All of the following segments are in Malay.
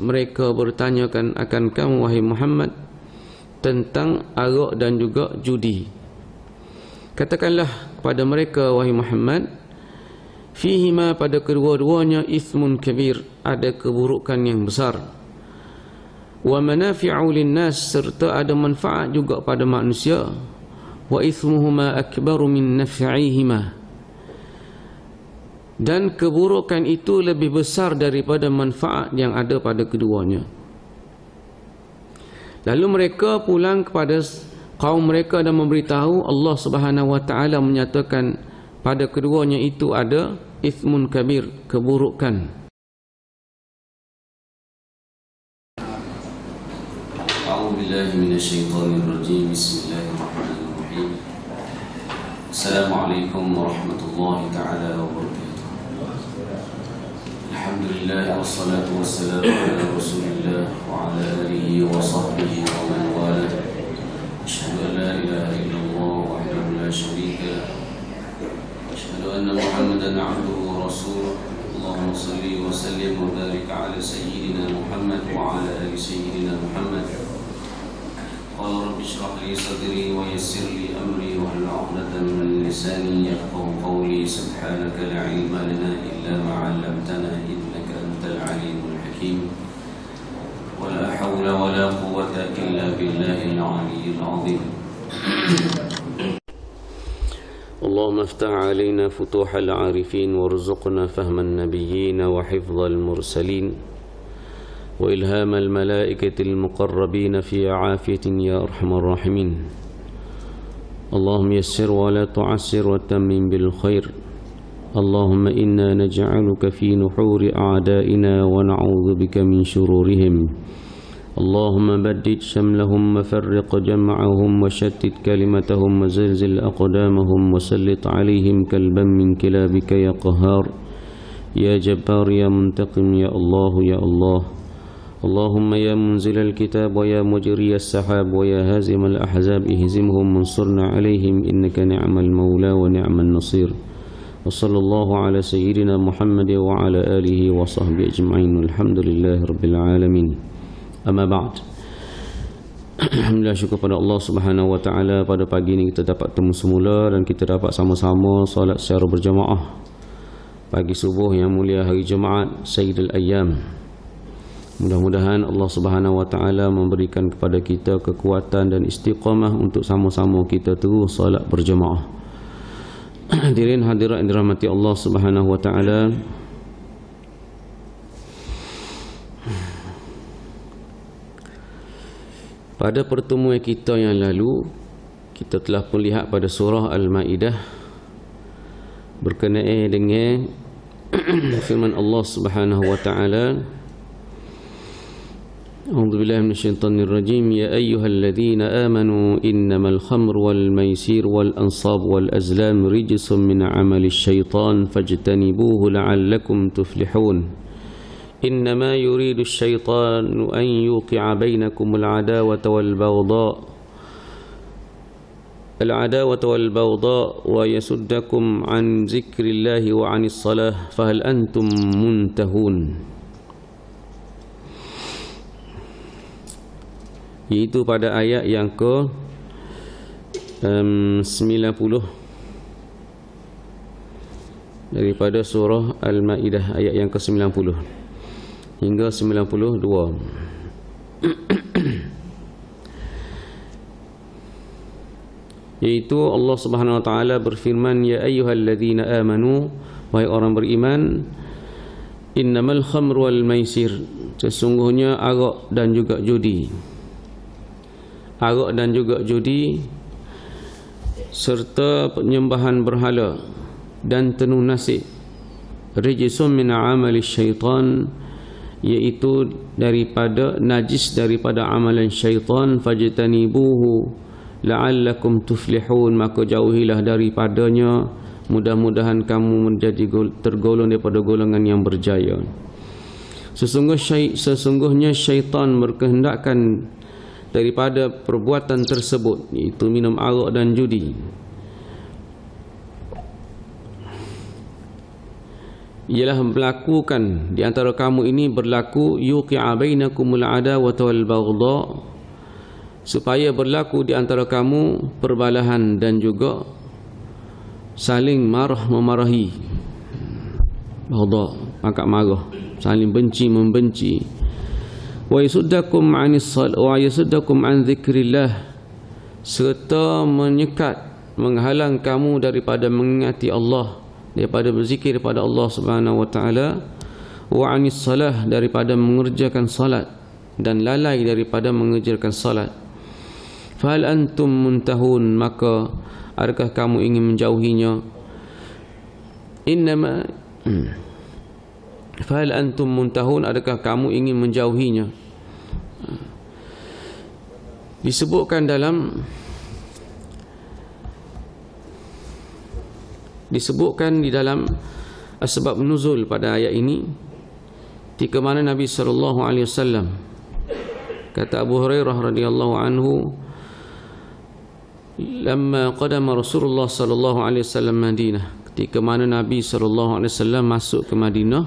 Mereka bertanyakan akan kamu wahai Muhammad tentang arak dan juga judi. Katakanlah kepada mereka wahai Muhammad Fihima pada kedua-duanya ismun kabir ada keburukan yang besar wa manafi'u lin nas serta ada manfaat juga pada manusia Wa وإثمهما أكبر من نفعيهما dan keburukan itu lebih besar daripada manfaat yang ada pada keduanya lalu mereka pulang kepada kaum mereka dan memberitahu Allah Subhanahu wa taala menyatakan pada keduanya itu ada ismun kabir keburukan A'udzu billahi minasyaitonir rajim bismillahirrahmanirrahim السلام عليكم ورحمة الله تعالى وبركاته الحمد لله والصلاة والسلام على رسول الله وعلى آله وصحبه ومن والاه أشهد أن لا إله إلا الله وحده لا شريك له أشهد أن محمدا عبده ورسوله اللهم صل وسلم وبارك على سيدنا محمد وعلى آل سيدنا محمد قال رب اشرح لي صدري ويسر لي أمري واحلل عقدة من لساني يفقه قولي سبحانك لا علم لنا إلا ما علمتنا إنك أنت العليم الحكيم ولا حول ولا قوة إلا بالله العلي العظيم اللهم افتح علينا فتوح العارفين وارزقنا فهم النبيين وحفظ المرسلين وإلهام الملائكة المقربين في عافية يا أرحم الراحمين اللهم يسر ولا تعسر وتمن بالخير اللهم إنا نجعلك في نحور أعدائنا ونعوذ بك من شرورهم اللهم بدد شملهم وفرق جمعهم وشتت كلمتهم وزلزل أقدامهم وسلط عليهم كلبا من كلابك يا قهار يا جبار يا منتقم يا الله يا الله اللهم يا منزل الكتاب ويا مجري السحاب ويا هازم الأحزاب اهزمهم منصرنا عليهم إنك نعم المولى ونعم النصير وصلى الله على سيدنا محمد وعلى آله وصحبه أجمعين الحمد لله رب العالمين أما بعد Alhamdulillah syukur pada Allah Subhanahu Wa Taala pada pagi ini kita dapat temu semula dan kita dapat sama-sama solat secara berjemaah pagi subuh yang mulia hari Jumaat Sayyidul Ayyam Mudah-mudahan Allah Subhanahu Wa Taala memberikan kepada kita kekuatan dan istiqamah untuk sama-sama kita terus salat berjemaah. Hadirin hadirat yang dirahmati Allah Subhanahu Wa Taala. Pada pertemuan kita yang lalu, kita telah melihat pada surah Al-Maidah berkenaan dengan firman Allah Subhanahu Wa Taala أعوذ بالله من الشيطان الرجيم يا أيها الذين آمنوا إنما الخمر والميسير والأنصاب والأزلام رجس من عمل الشيطان فاجتنبوه لعلكم تفلحون إنما يريد الشيطان أن يوقع بينكم العداوة والبغضاء العداوة والبغضاء ويسدكم عن ذكر الله وعن الصلاة فهل أنتم منتهون iaitu pada ayat yang ke um, 90 daripada surah Al-Ma'idah ayat yang ke 90 hingga 92 yaitu Allah Subhanahu Wa Taala berfirman ya ayyuhallazina amanu wahai orang beriman innamal khamru wal maisir sesungguhnya arak dan juga judi arak dan juga judi serta penyembahan berhala dan tenun nasi rijisun min amali syaitan iaitu daripada najis daripada amalan syaitan fajtanibuhu la'allakum tuflihun maka jauhilah daripadanya mudah-mudahan kamu menjadi tergolong daripada golongan yang berjaya sesungguhnya syaitan berkehendakkan daripada perbuatan tersebut iaitu minum arak dan judi ialah melakukan di antara kamu ini berlaku yuqi'a bainakumul adawata wal baghdha supaya berlaku di antara kamu perbalahan dan juga saling marah memarahi baghdha maka marah saling benci membenci ويسدكم عن الصلاة ويسدكم عن ذكر الله serta menyekat menghalang kamu daripada mengingati Allah daripada berzikir kepada Allah Subhanahu wa taala wa anis salah daripada mengerjakan salat dan lalai daripada mengerjakan salat fal antum muntahun maka adakah kamu ingin menjauhinya innama Fahal antum muntahun adakah kamu ingin menjauhinya? Disebutkan dalam disebutkan di dalam sebab nuzul pada ayat ini di mana Nabi sallallahu alaihi wasallam kata Abu Hurairah radhiyallahu anhu lama qadama Rasulullah sallallahu alaihi wasallam Madinah di mana Nabi sallallahu alaihi wasallam masuk ke Madinah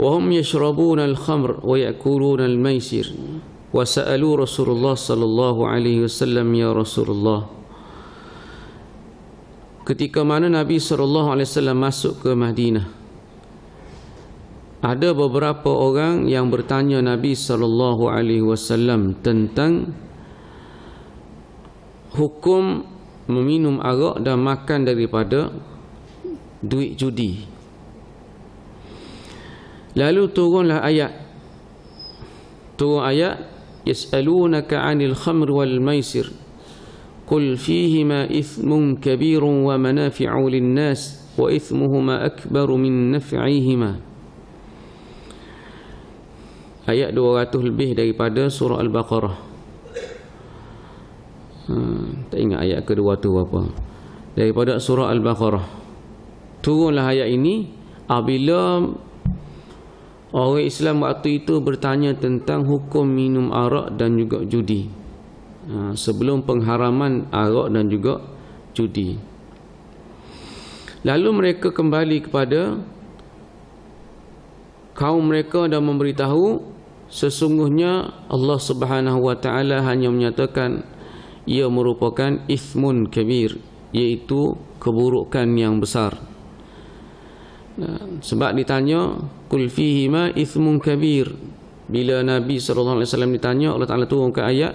وهم يشربون al ويأكلون الميسر وسألوا رسول الله صلى الله عليه وسلم يا رسول الله ketika mana Nabi sallallahu alaihi wasallam masuk ke Madinah ada beberapa orang yang bertanya Nabi sallallahu alaihi wasallam tentang hukum meminum arak dan makan daripada duit judi Lalu turunlah ayat. Turun ayat yas'alunaka 'anil khamr wal maisir. Qul feehima ithmun kabirun wa manafi'u lin-nas wa ithmuhuma akbaru min naf'ihima. Ayat 200 lebih daripada surah Al-Baqarah. Hmm, tak ingat ayat kedua tu apa. Daripada surah Al-Baqarah. Turunlah ayat ini apabila ah, Orang Islam waktu itu bertanya tentang hukum minum arak dan juga judi ha, Sebelum pengharaman arak dan juga judi Lalu mereka kembali kepada Kaum mereka dan memberitahu Sesungguhnya Allah subhanahu wa ta'ala hanya menyatakan Ia merupakan ismun kabir Iaitu keburukan yang besar sebab ditanya kul fihi ma ithmun kabir bila nabi sallallahu alaihi wasallam ditanya Allah Taala turun ke ayat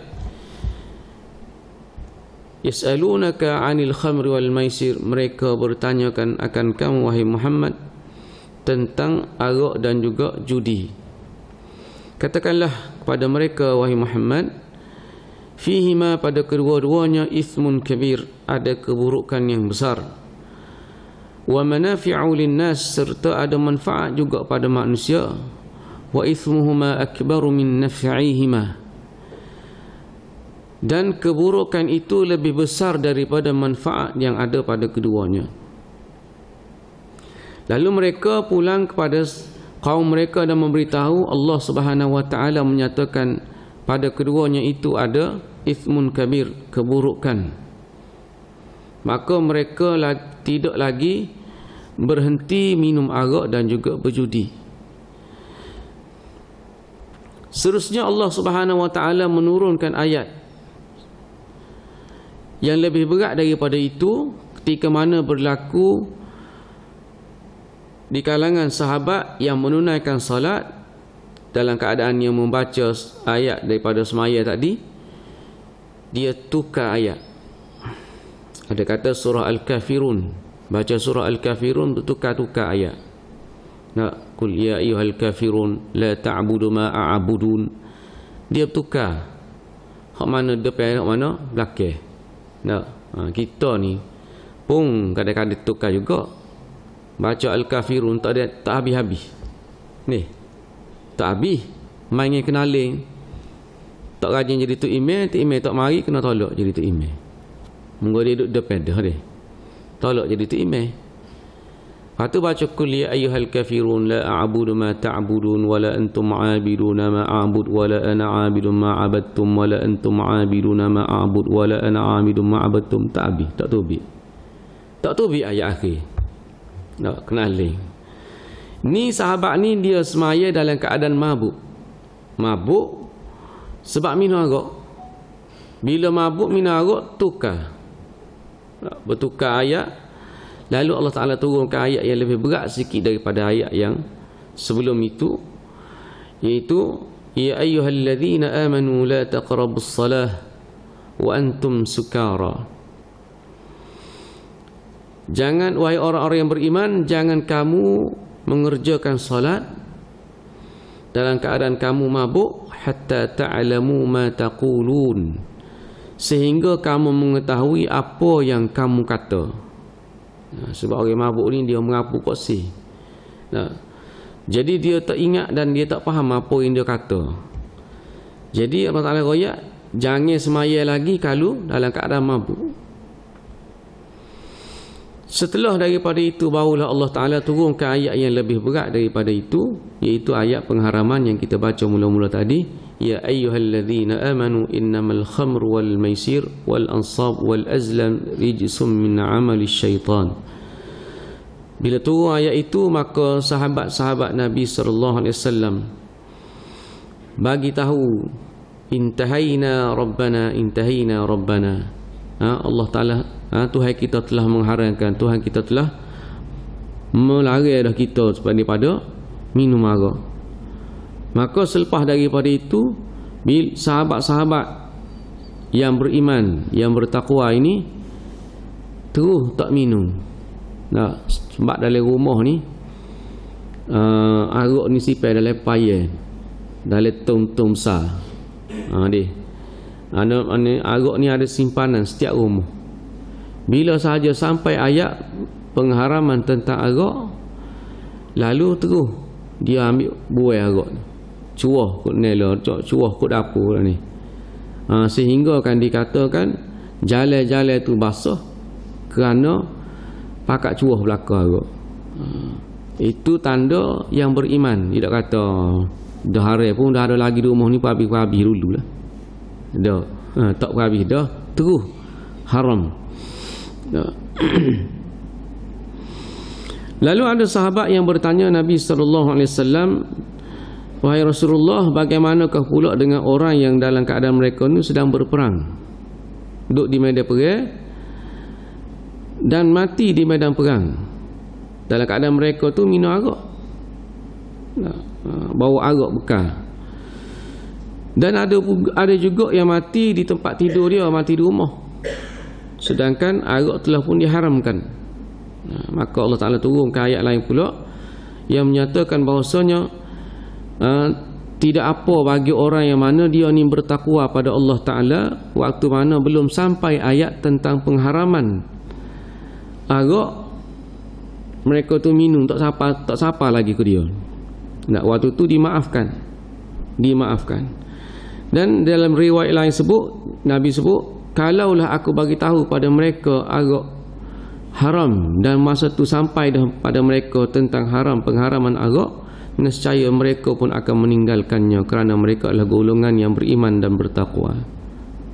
yasalunaka 'anil khamri wal maisir mereka bertanyakan akan kamu wahai Muhammad tentang arak dan juga judi katakanlah kepada mereka wahai Muhammad fihi ma pada kedua-duanya ismun kabir ada keburukan yang besar wa manafi'u linnas serta ada manfaat juga pada manusia wa ithmuhuma akbaru min naf'ihima dan keburukan itu lebih besar daripada manfaat yang ada pada keduanya lalu mereka pulang kepada kaum mereka dan memberitahu Allah Subhanahu wa taala menyatakan pada keduanya itu ada ismun kabir keburukan maka mereka tidak lagi berhenti minum arak dan juga berjudi. Seterusnya Allah Subhanahu Wa Taala menurunkan ayat yang lebih berat daripada itu ketika mana berlaku di kalangan sahabat yang menunaikan salat dalam keadaan yang membaca ayat daripada semaya tadi dia tukar ayat ada kata surah Al-Kafirun Baca surah Al-Kafirun Tukar-tukar ayat Nak Kul ya ayuhal kafirun La ta'budu abudun. Dia bertukar Hak mana depan Hak mana belakang Nak ha, Kita ni Pung Kadang-kadang tukar juga Baca Al-Kafirun Tak ada Tak habis-habis Ni Tak habis Main yang kenalin Tak rajin jadi tu email Tu email tak mari Kena tolak jadi tu email Mengurih duduk depan dia ni. Tolak jadi tu imam. Lepas tu baca kuliah ya ayuhal kafirun la a'budu ma ta'budun wa la antum a'abiduna ma a'bud wa la ana a'abidun ma a'abadtum wa la antum a'abiduna ma a'bud wa la ana a'abidun ma a'abadtum tak habis, tak tubi tak tubi ayat akhir tak kenali ni sahabat ni dia semaya dalam keadaan mabuk mabuk sebab minum arak bila mabuk minum arak tukar bertukar ayat lalu Allah Taala turunkan ayat yang lebih berat sikit daripada ayat yang sebelum itu iaitu ya ayyuhallazina amanu la taqrabus salah wa antum sukara jangan wahai orang-orang yang beriman jangan kamu mengerjakan salat dalam keadaan kamu mabuk hatta ta'lamu ma taqulun sehingga kamu mengetahui apa yang kamu kata. Nah, ha, sebab orang mabuk ni dia mengapu kursi. Nah, ha, jadi dia tak ingat dan dia tak faham apa yang dia kata. Jadi Allah Ta'ala royak, jangan semaya lagi kalau dalam keadaan mabuk. Setelah daripada itu barulah Allah Ta'ala ke ayat yang lebih berat daripada itu iaitu ayat pengharaman yang kita baca mula-mula tadi. يا أيها الذين آمنوا إنما الخمر والميسير والأنصاب والأزلم رجس من عمل الشيطان Bila tu ayat itu maka sahabat-sahabat Nabi sallallahu alaihi wasallam bagi tahu intahaina rabbana intahaina rabbana ha, Allah taala ha, Tuhan kita telah mengharamkan Tuhan kita telah melarang dah kita daripada minum arak Maka selepas daripada itu Sahabat-sahabat Yang beriman Yang bertakwa ini Terus tak minum nah, Sebab dalam rumah ni uh, eh, Arak ni sipai dalam payah Dalam tum-tum sah ha, dia. ni ada simpanan setiap rumah Bila sahaja sampai ayat Pengharaman tentang arak Lalu terus Dia ambil buai arak ni curah kot nela cok curah kot dapur ni ha, sehingga kan dikatakan jala-jala tu basah kerana pakat curah belakang kot ha, itu tanda yang beriman tidak kata dah hari pun dah ada lagi di rumah ni pun habis-habis dulu lah dah ha, tak pun habis dah terus haram ha. Lalu ada sahabat yang bertanya Nabi sallallahu alaihi wasallam Wahai Rasulullah bagaimanakah pula dengan orang yang dalam keadaan mereka ni sedang berperang Duduk di medan perang Dan mati di medan perang Dalam keadaan mereka tu minum arak ah, Bawa arak bekal Dan ada ada juga yang mati di tempat tidur dia, mati di rumah Sedangkan arak telah pun diharamkan Maka Allah Ta'ala turunkan ayat lain pula Yang menyatakan bahasanya Bahasanya Ha, tidak apa bagi orang yang mana dia ni bertakwa pada Allah Ta'ala waktu mana belum sampai ayat tentang pengharaman agak mereka tu minum tak sapa tak sapa lagi ke dia nak waktu tu dimaafkan dimaafkan dan dalam riwayat lain sebut Nabi sebut kalaulah aku bagi tahu pada mereka agak haram dan masa tu sampai dah pada mereka tentang haram pengharaman agak nescaya mereka pun akan meninggalkannya kerana mereka adalah golongan yang beriman dan bertakwa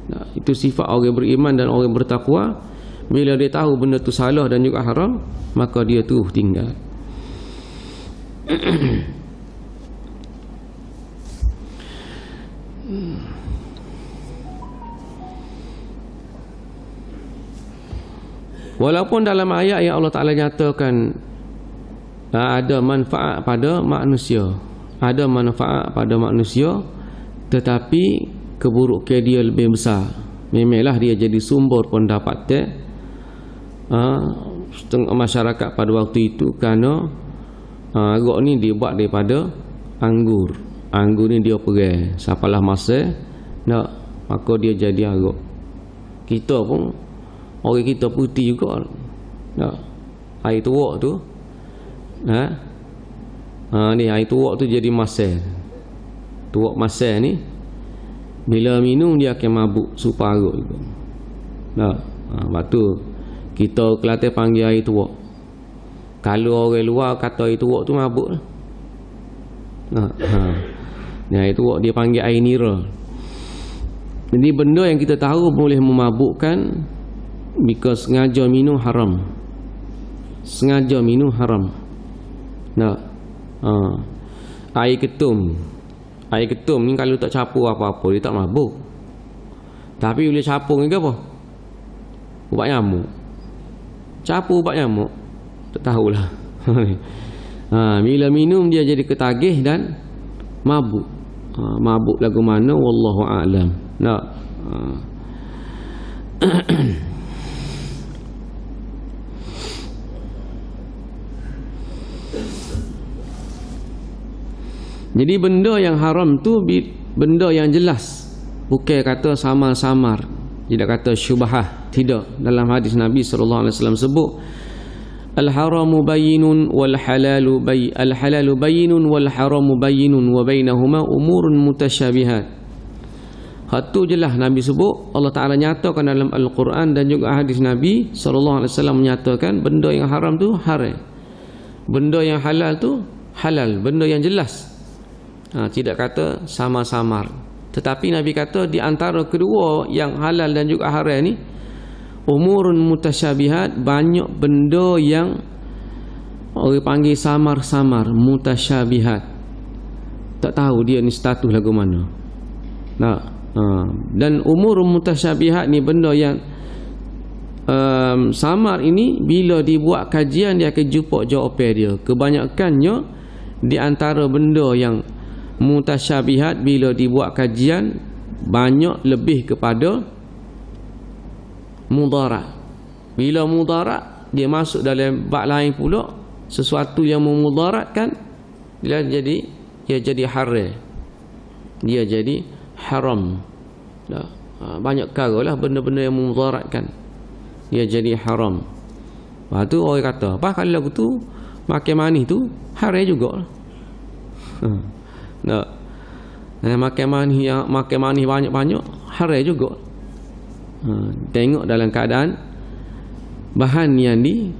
nah, itu sifat orang beriman dan orang bertakwa bila dia tahu benda itu salah dan juga haram maka dia tu tinggal Walaupun dalam ayat yang Allah Ta'ala nyatakan Ah, ada manfaat pada manusia ada manfaat pada manusia tetapi keburukan dia lebih besar memanglah dia jadi sumber pendapatan ah, setengah masyarakat pada waktu itu kerana ah, agak ni dibuat daripada anggur anggur ni dia pergi siapalah masa nak maka dia jadi agak kita pun orang kita putih juga nak air tuak tu eh? ha, ni air tuak tu jadi masal tuak masal ni bila minum dia akan mabuk super juga nah ha, lepas kita kelate panggil air tuak kalau orang luar kata air tuak tu mabuk nah ha. ni air tuak dia panggil air nira ini benda yang kita tahu boleh memabukkan because sengaja minum haram sengaja minum haram nak ha. Air ketum Air ketum ni kalau tak capur apa-apa Dia tak mabuk Tapi boleh capur ni ke apa Ubat nyamuk Capur ubat nyamuk Tak tahulah ha. Bila minum dia jadi ketagih dan Mabuk ha. Mabuk lagu mana Wallahu'alam Nak Ha. Jadi benda yang haram tu benda yang jelas. Bukan kata samar-samar. Tidak kata syubhah, tidak. Dalam hadis Nabi sallallahu alaihi wasallam sebut Al haramu bayyinun wal halalu bayy al halalu bayyinun wal haramu bayyinun wa bainahuma umurun mutasyabihat. Hatu jelas Nabi sebut Allah Taala nyatakan dalam Al-Quran dan juga hadis Nabi sallallahu alaihi wasallam menyatakan benda yang haram tu haram benda yang halal tu halal benda yang jelas ha, tidak kata sama samar tetapi Nabi kata di antara kedua yang halal dan juga haram ni umurun mutasyabihat banyak benda yang orang panggil samar-samar mutasyabihat tak tahu dia ni status lagu mana nah, ha. dan umurun mutasyabihat ni benda yang um, samar ini bila dibuat kajian dia akan jumpa jawapan dia kebanyakannya di antara benda yang mutasyabihat bila dibuat kajian banyak lebih kepada mudarat bila mudarat dia masuk dalam bab lain pula sesuatu yang memudaratkan dia jadi dia jadi haram dia jadi haram ha, banyak kagolah benda-benda yang memudaratkan ia jadi haram. Lepas tu orang kata, apa kali lagu tu makan manis tu haram juga. Ha. Nak. Nah, eh, makan manis yang makan manis banyak-banyak hari juga. Ha. tengok dalam keadaan bahan yang di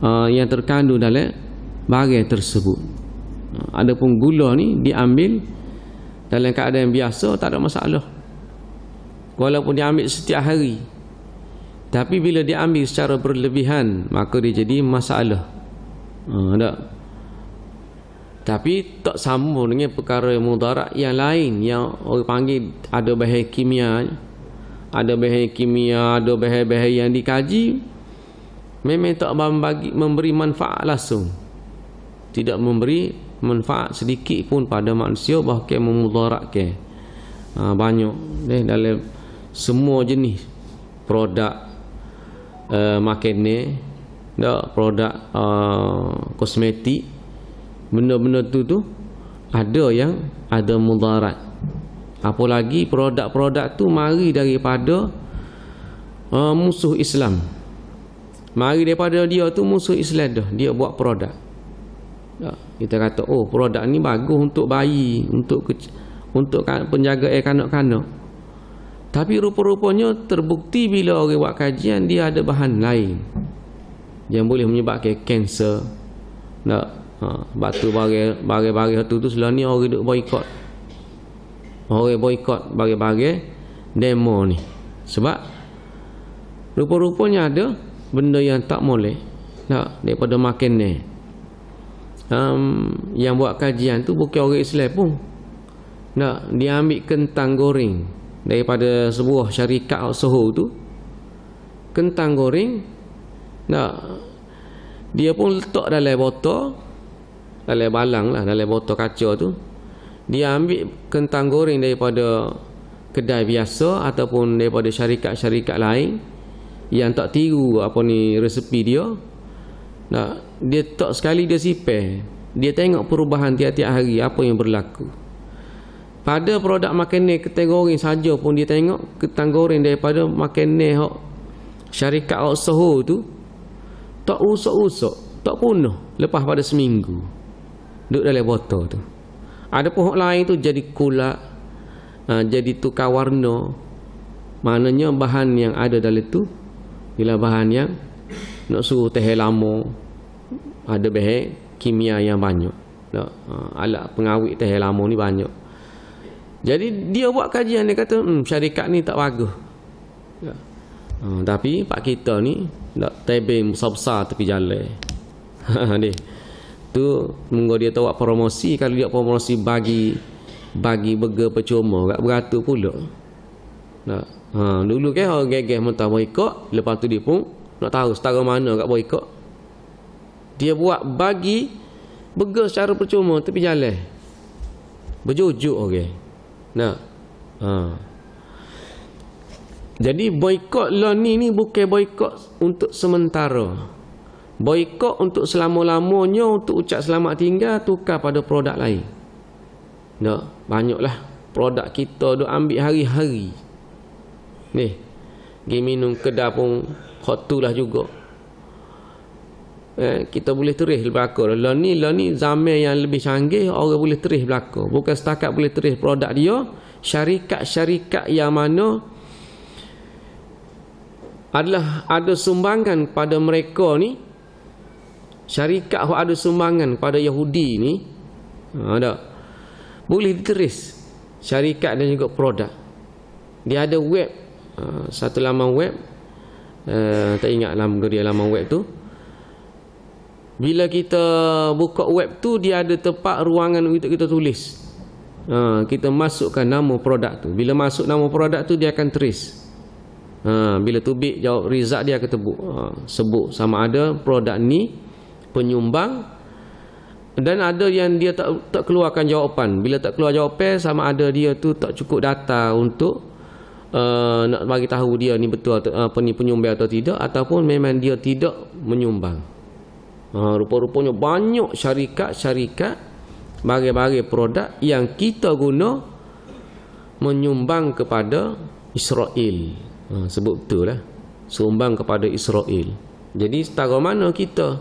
ha, yang terkandung dalam barang tersebut. Adapun gula ni diambil dalam keadaan biasa tak ada masalah. Walaupun diambil setiap hari tapi bila diambil secara berlebihan Maka dia jadi masalah uh, tak? Tapi tak sambung dengan perkara mudarat yang lain Yang orang panggil ada bahaya kimia Ada bahaya kimia, ada bahaya-bahaya yang dikaji Memang tak membagi, memberi manfaat langsung Tidak memberi manfaat sedikit pun pada manusia Bahkan memudaratkan uh, Banyak eh, Dalam semua jenis produk Eh, makan ni dak produk uh, kosmetik benda-benda tu tu ada yang ada mudarat apalagi produk-produk tu mari daripada uh, musuh Islam mari daripada dia tu musuh Islam dah dia buat produk dak kita kata oh produk ni bagus untuk bayi untuk untuk penjaga air kanak-kanak tapi rupa-rupanya terbukti bila orang buat kajian dia ada bahan lain yang boleh menyebabkan kanser. Nak ha, batu bagi-bagi tu tu selain ni orang duk boikot. Orang boikot bagi-bagi demo ni. Sebab rupa-rupanya ada benda yang tak boleh nak daripada makan ni. Um, yang buat kajian tu bukan orang Islam pun. Nak diambil kentang goreng daripada sebuah syarikat alsohol tu kentang goreng nak dia pun letak dalam botol dalam balang lah dalam botol kaca tu dia ambil kentang goreng daripada kedai biasa ataupun daripada syarikat-syarikat lain yang tak tiru apa ni resepi dia nak dia tak sekali dia sipeh dia tengok perubahan tiap-tiap hari apa yang berlaku pada produk makanan ketai goreng saja pun dia tengok ketan goreng daripada makanan hok syarikat hok Soho tu tak rusak-rusak, tak punah lepas pada seminggu duduk dalam botol tu. Ada pun hok lain tu jadi kula ha, jadi tukar warna. Maknanya bahan yang ada dalam tu ialah bahan yang nak suruh teh lama ada bahan kimia yang banyak. Tak? Uh, ha, alat pengawet teh lama ni banyak. Jadi dia buat kajian dia kata hmm, syarikat ni tak bagus. Ya. Hmm, tapi pak kita ni nak tebing besar-besar tepi jalan. Ni. tu munggu dia tahu promosi kalau dia promosi bagi bagi burger percuma gak beratu pula. Nak. Ya. Ha, dulu ke kan orang gegeh mentah boikot, lepas tu dia pun nak tahu setara mana gak boikot. Dia buat bagi burger secara percuma tepi jalan. Berjujuk orang. Okay. Nah. Ha. Jadi boikot Loni ni bukan boikot untuk sementara. Boikot untuk selama-lamanya untuk ucap selamat tinggal tukar pada produk lain. Nah, banyaklah produk kita duk ambil hari-hari. Ni. Gi minum kedai pun khotulah juga eh, kita boleh terih berlaku. Lalu ni, lalu ni zaman yang lebih canggih, orang boleh terih berlaku. Bukan setakat boleh terih produk dia, syarikat-syarikat yang mana adalah ada sumbangan pada mereka ni, syarikat yang ada sumbangan pada Yahudi ni, ada. Ha, boleh terih syarikat dan juga produk. Dia ada web, ha, satu laman web, Uh, tak ingat lama dia laman web tu bila kita buka web tu dia ada tempat ruangan untuk kita tulis ha, kita masukkan nama produk tu bila masuk nama produk tu dia akan trace ha, bila tubik jawab result dia akan tebuk, ha, sebut sama ada produk ni penyumbang dan ada yang dia tak, tak keluarkan jawapan bila tak keluar jawapan sama ada dia tu tak cukup data untuk uh, nak bagi tahu dia ni betul apa ni penyumbang atau tidak ataupun memang dia tidak menyumbang Ha, rupa-rupanya banyak syarikat-syarikat bagi-bagi produk yang kita guna menyumbang kepada Israel. Ha, sebut betul lah. Sumbang kepada Israel. Jadi setara mana kita?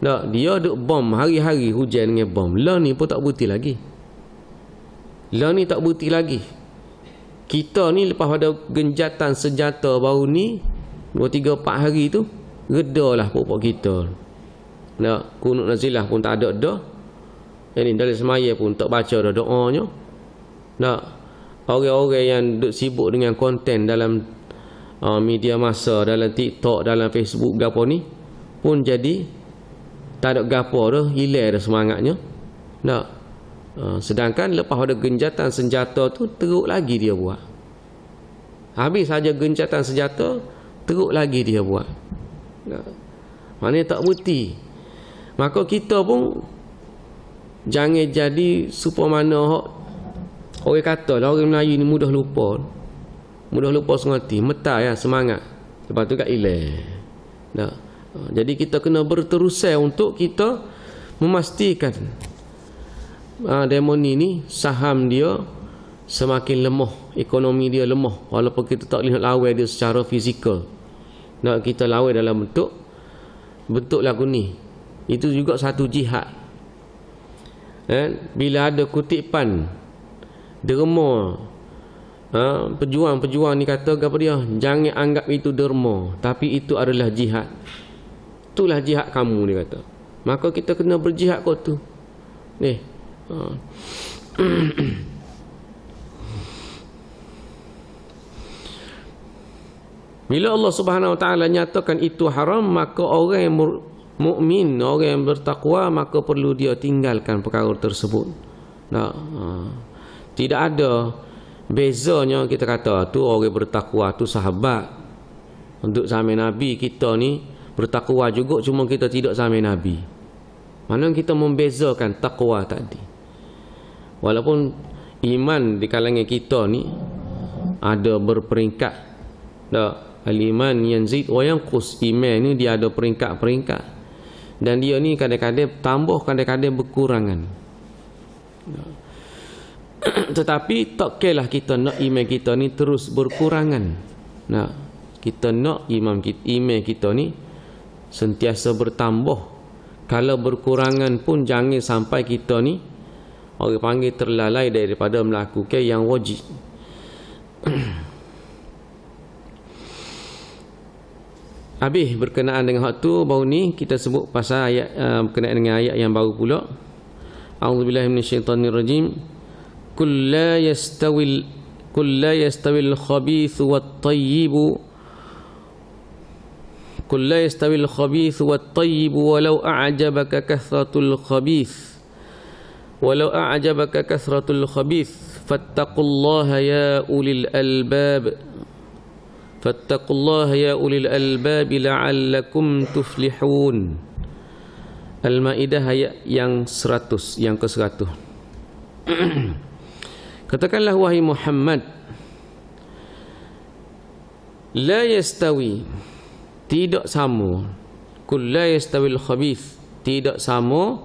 Tak, dia duk bom hari-hari hujan dengan bom. Lah ni pun tak bukti lagi. Lah ni tak bukti lagi. Kita ni lepas pada genjatan senjata baru ni 2 3 4 hari tu redahlah pokok kita nak kunut nazilah pun tak ada dah ini dalam semaya pun tak baca dah doanya nak orang-orang yang duduk sibuk dengan konten dalam uh, media masa dalam tiktok dalam facebook gapo ni pun jadi tak ada gapo dah hilang dah semangatnya nak uh, sedangkan lepas ada genjatan senjata tu teruk lagi dia buat habis saja genjatan senjata teruk lagi dia buat nak maknanya tak putih Maka kita pun jangan jadi supermana hok. Orang kata lah orang Melayu ni mudah lupa. Mudah lupa sengati, metal ya semangat. Lepas tu kat hilang. Tak. Jadi kita kena berterusan untuk kita memastikan uh, ah, demon ini saham dia semakin lemah, ekonomi dia lemah walaupun kita tak lihat lawai dia secara fizikal. Nak kita lawai dalam bentuk bentuk lagu ni itu juga satu jihad eh, Bila ada kutipan Derma eh, Pejuang-pejuang ni kata apa dia? Jangan anggap itu derma Tapi itu adalah jihad Itulah jihad kamu dia kata Maka kita kena berjihad kot tu Ni eh, ha. Bila Allah Subhanahu Wa Taala nyatakan itu haram maka orang yang mukmin orang yang bertakwa maka perlu dia tinggalkan perkara tersebut. Nah, ha. tidak ada bezanya kita kata tu orang bertakwa tu sahabat. Untuk sama nabi kita ni bertakwa juga cuma kita tidak sama nabi. Mana kita membezakan takwa tadi. Walaupun iman di kalangan kita ni ada berperingkat. Dak, al-iman yang yanzid yang kus Iman ni dia ada peringkat-peringkat. Dan dia ni kadang-kadang tambah kadang-kadang berkurangan Tetapi tak lah kita nak iman kita ni terus berkurangan nah, Kita nak imam kita, iman kita ni sentiasa bertambah Kalau berkurangan pun jangan sampai kita ni Orang panggil terlalai daripada melakukan yang wajib Habis berkenaan dengan waktu baru ni kita sebut pasal ayat uh, berkenaan dengan ayat yang baru pula. A'udzu billahi minasyaitonir rajim. Kul la yastawil kul la yastawil khabithu wat tayyibu Kul la yastawil khabithu wat tayyibu walau a'jabaka kathratul khabith walau a'jabaka kathratul khabith fattaqullaha ya ulil albab فاتقوا الله يا أولي الألباب لعلكم تفلحون Al-Ma'idah ayat yang seratus Yang ke seratus Katakanlah wahai Muhammad La yastawi Tidak sama Kul la yastawi al-khabif Tidak sama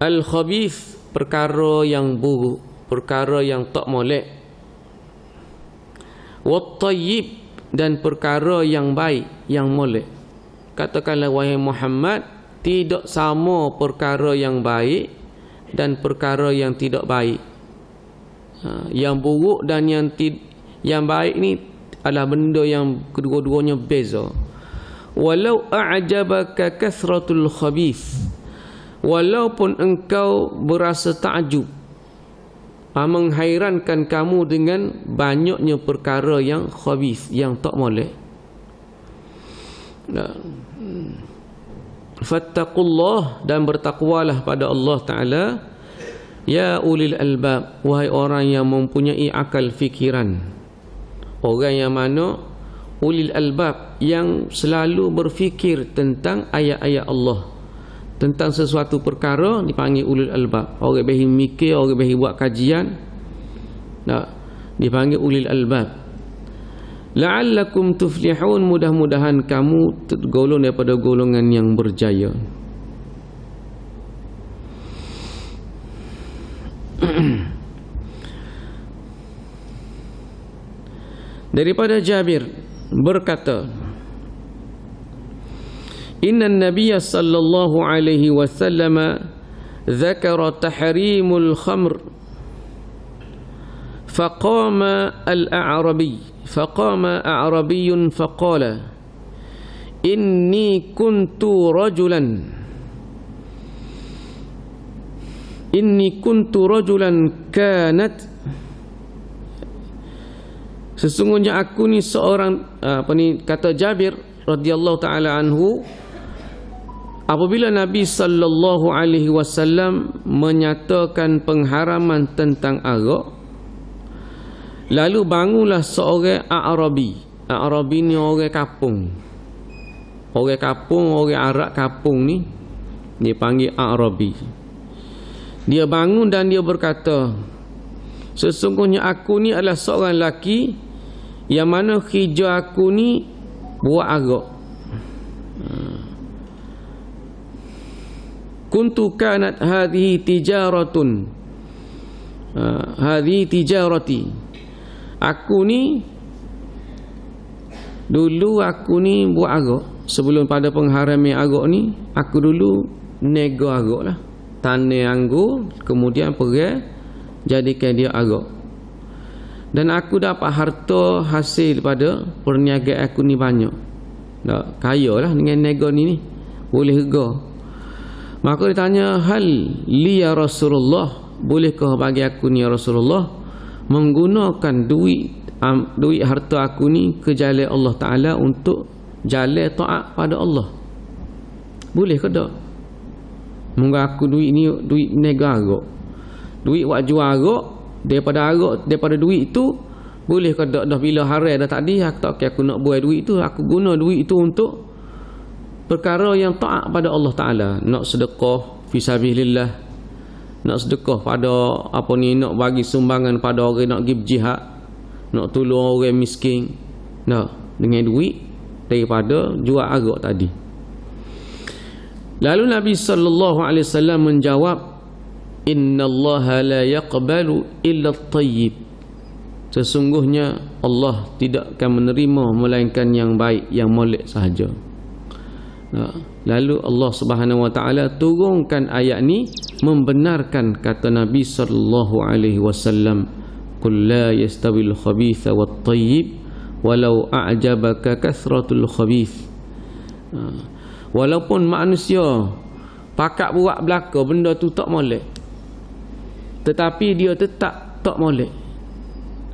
Al-khabif Perkara yang buruk Perkara yang tak molek wattayyib dan perkara yang baik yang molek katakanlah wahai Muhammad tidak sama perkara yang baik dan perkara yang tidak baik ha, yang buruk dan yang yang baik ni adalah benda yang kedua-duanya beza walau a'jabaka kasratul khabith walaupun engkau berasa takjub Ha, menghairankan kamu dengan banyaknya perkara yang khabis yang tak boleh fattaqullah dan bertakwalah pada Allah Ta'ala ya ulil albab wahai orang yang mempunyai akal fikiran orang yang mana ulil albab yang selalu berfikir tentang ayat-ayat Allah tentang sesuatu perkara dipanggil ulul albab orang bagi mikir orang bagi buat kajian Nah, dipanggil ulul albab la'allakum tuflihun mudah-mudahan kamu tergolong daripada golongan yang berjaya daripada Jabir berkata إن النبي صلى الله عليه وسلم ذكر تحريم الخمر فقام الأعربي فقام أعربي فقال إني كنت رجلا إني كنت رجلا كانت sesungguhnya aku ni seorang apa ni kata Jabir radhiyallahu taala anhu Apabila Nabi sallallahu alaihi wasallam menyatakan pengharaman tentang arak lalu bangunlah seorang Arabi. Arabi ni orang kampung. Orang kampung, orang Arab kampung ni dia panggil Arabi. Dia bangun dan dia berkata, sesungguhnya aku ni adalah seorang lelaki yang mana hijau aku ni buat arak. kuntu kanat hadhihi tijaratun ah, hadhihi tijarati aku ni dulu aku ni buat agak sebelum pada pengharami agak ni aku dulu nego agak lah tanah anggur kemudian pergi jadikan dia agak dan aku dapat harta hasil pada perniagaan aku ni banyak tak kaya lah dengan nego ni ni boleh gerak Maka ditanya hal li ya Rasulullah, bolehkah bagi aku ni ya Rasulullah menggunakan duit um, duit harta aku ni ke jalan Allah Taala untuk jalan taat pada Allah? Boleh ke tak? mengaku aku duit ni duit negara. Duit wak jual arak daripada arak daripada duit tu boleh ke tak dah bila haram dah tadi aku tak okay, aku nak buai duit tu aku guna duit tu untuk perkara yang taat pada Allah Taala nak sedekah fisabilillah nak sedekah pada apa ni nak bagi sumbangan pada orang nak gib jihad nak tolong orang miskin nak dengan duit daripada jual arak tadi lalu Nabi sallallahu alaihi wasallam menjawab innallaha la yaqbalu illa at-tayyib sesungguhnya Allah tidak akan menerima melainkan yang baik yang molek sahaja Ha. Lalu Allah Subhanahu Wa Taala turunkan ayat ni membenarkan kata Nabi Sallallahu Alaihi Wasallam, "Qul la yastawil khabith wa at-tayyib walau a'jabaka kathratul khabith." Ha. Walaupun manusia pakak buat belaka benda tu tak molek. Tetapi dia tetap tak molek.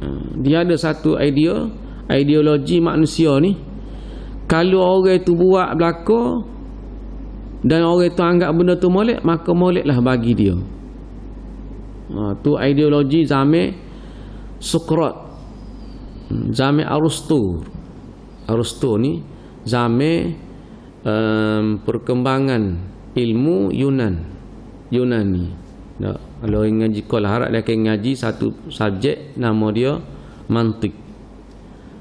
Ha. Dia ada satu idea, ideologi manusia ni kalau orang itu buat berlaku dan orang itu anggap benda tu molek maka moleklah bagi dia ha, tu ideologi zaman sukrat hmm, zaman arustu arustu ni zaman um, perkembangan ilmu Yunan Yunani tak. kalau ingin ngaji kol harap dia kena ngaji satu subjek nama dia mantik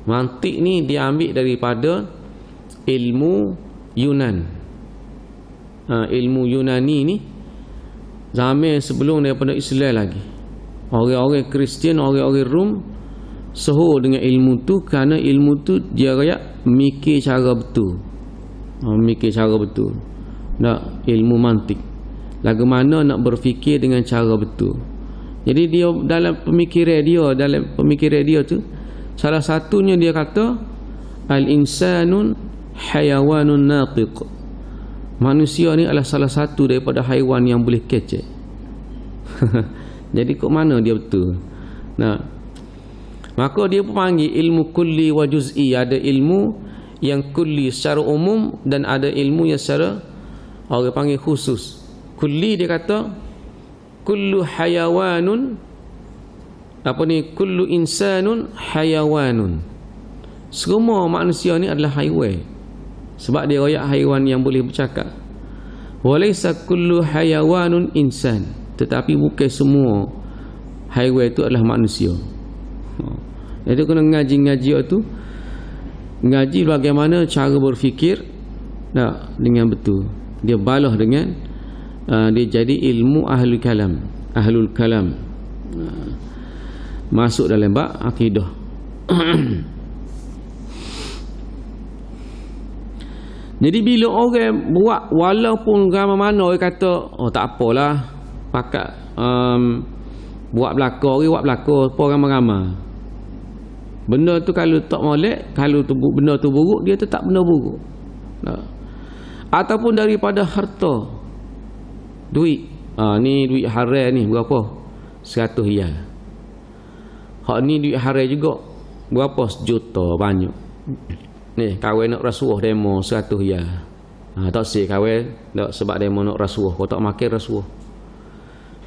mantik ni diambil daripada ilmu Yunan ha, ilmu Yunani ni zaman sebelum daripada Islam lagi orang-orang Kristian, orang-orang Rom sehor dengan ilmu tu kerana ilmu tu dia kaya mikir cara betul ha, mikir cara betul nak ilmu mantik lagu mana nak berfikir dengan cara betul jadi dia dalam pemikiran dia dalam pemikiran dia tu salah satunya dia kata al insanun hayawanun natiq manusia ni adalah salah satu daripada haiwan yang boleh kecek jadi kok mana dia betul nah maka dia pun panggil ilmu kulli wa juz'i ada ilmu yang kulli secara umum dan ada ilmu yang secara orang panggil khusus kulli dia kata kullu hayawanun apa ni kullu insanun hayawanun semua manusia ni adalah haiwan sebab dia royak haiwan yang boleh bercakap walaysa kullu hayawanun insan tetapi bukan semua haiwan itu adalah manusia jadi kena ngaji-ngaji itu ngaji bagaimana cara berfikir nah, dengan betul dia balah dengan uh, dia jadi ilmu ahli kalam ahlul kalam uh, masuk dalam bak akidah Jadi bila orang buat walaupun agama mana orang kata oh tak apalah pakat um, buat belakang orang buat belakang apa orang agama. Benda tu kalau tak molek, kalau tu benda tu buruk dia tetap benda buruk. Nah. Ataupun daripada harta. Duit. Ha, ni duit haram ni berapa? 100 riyal. Hak ni duit haram juga. Berapa? Juta banyak ni kawin nak rasuah demo 100 ya ha, tak si kawin nak sebab demo nak rasuah kau tak makan rasuah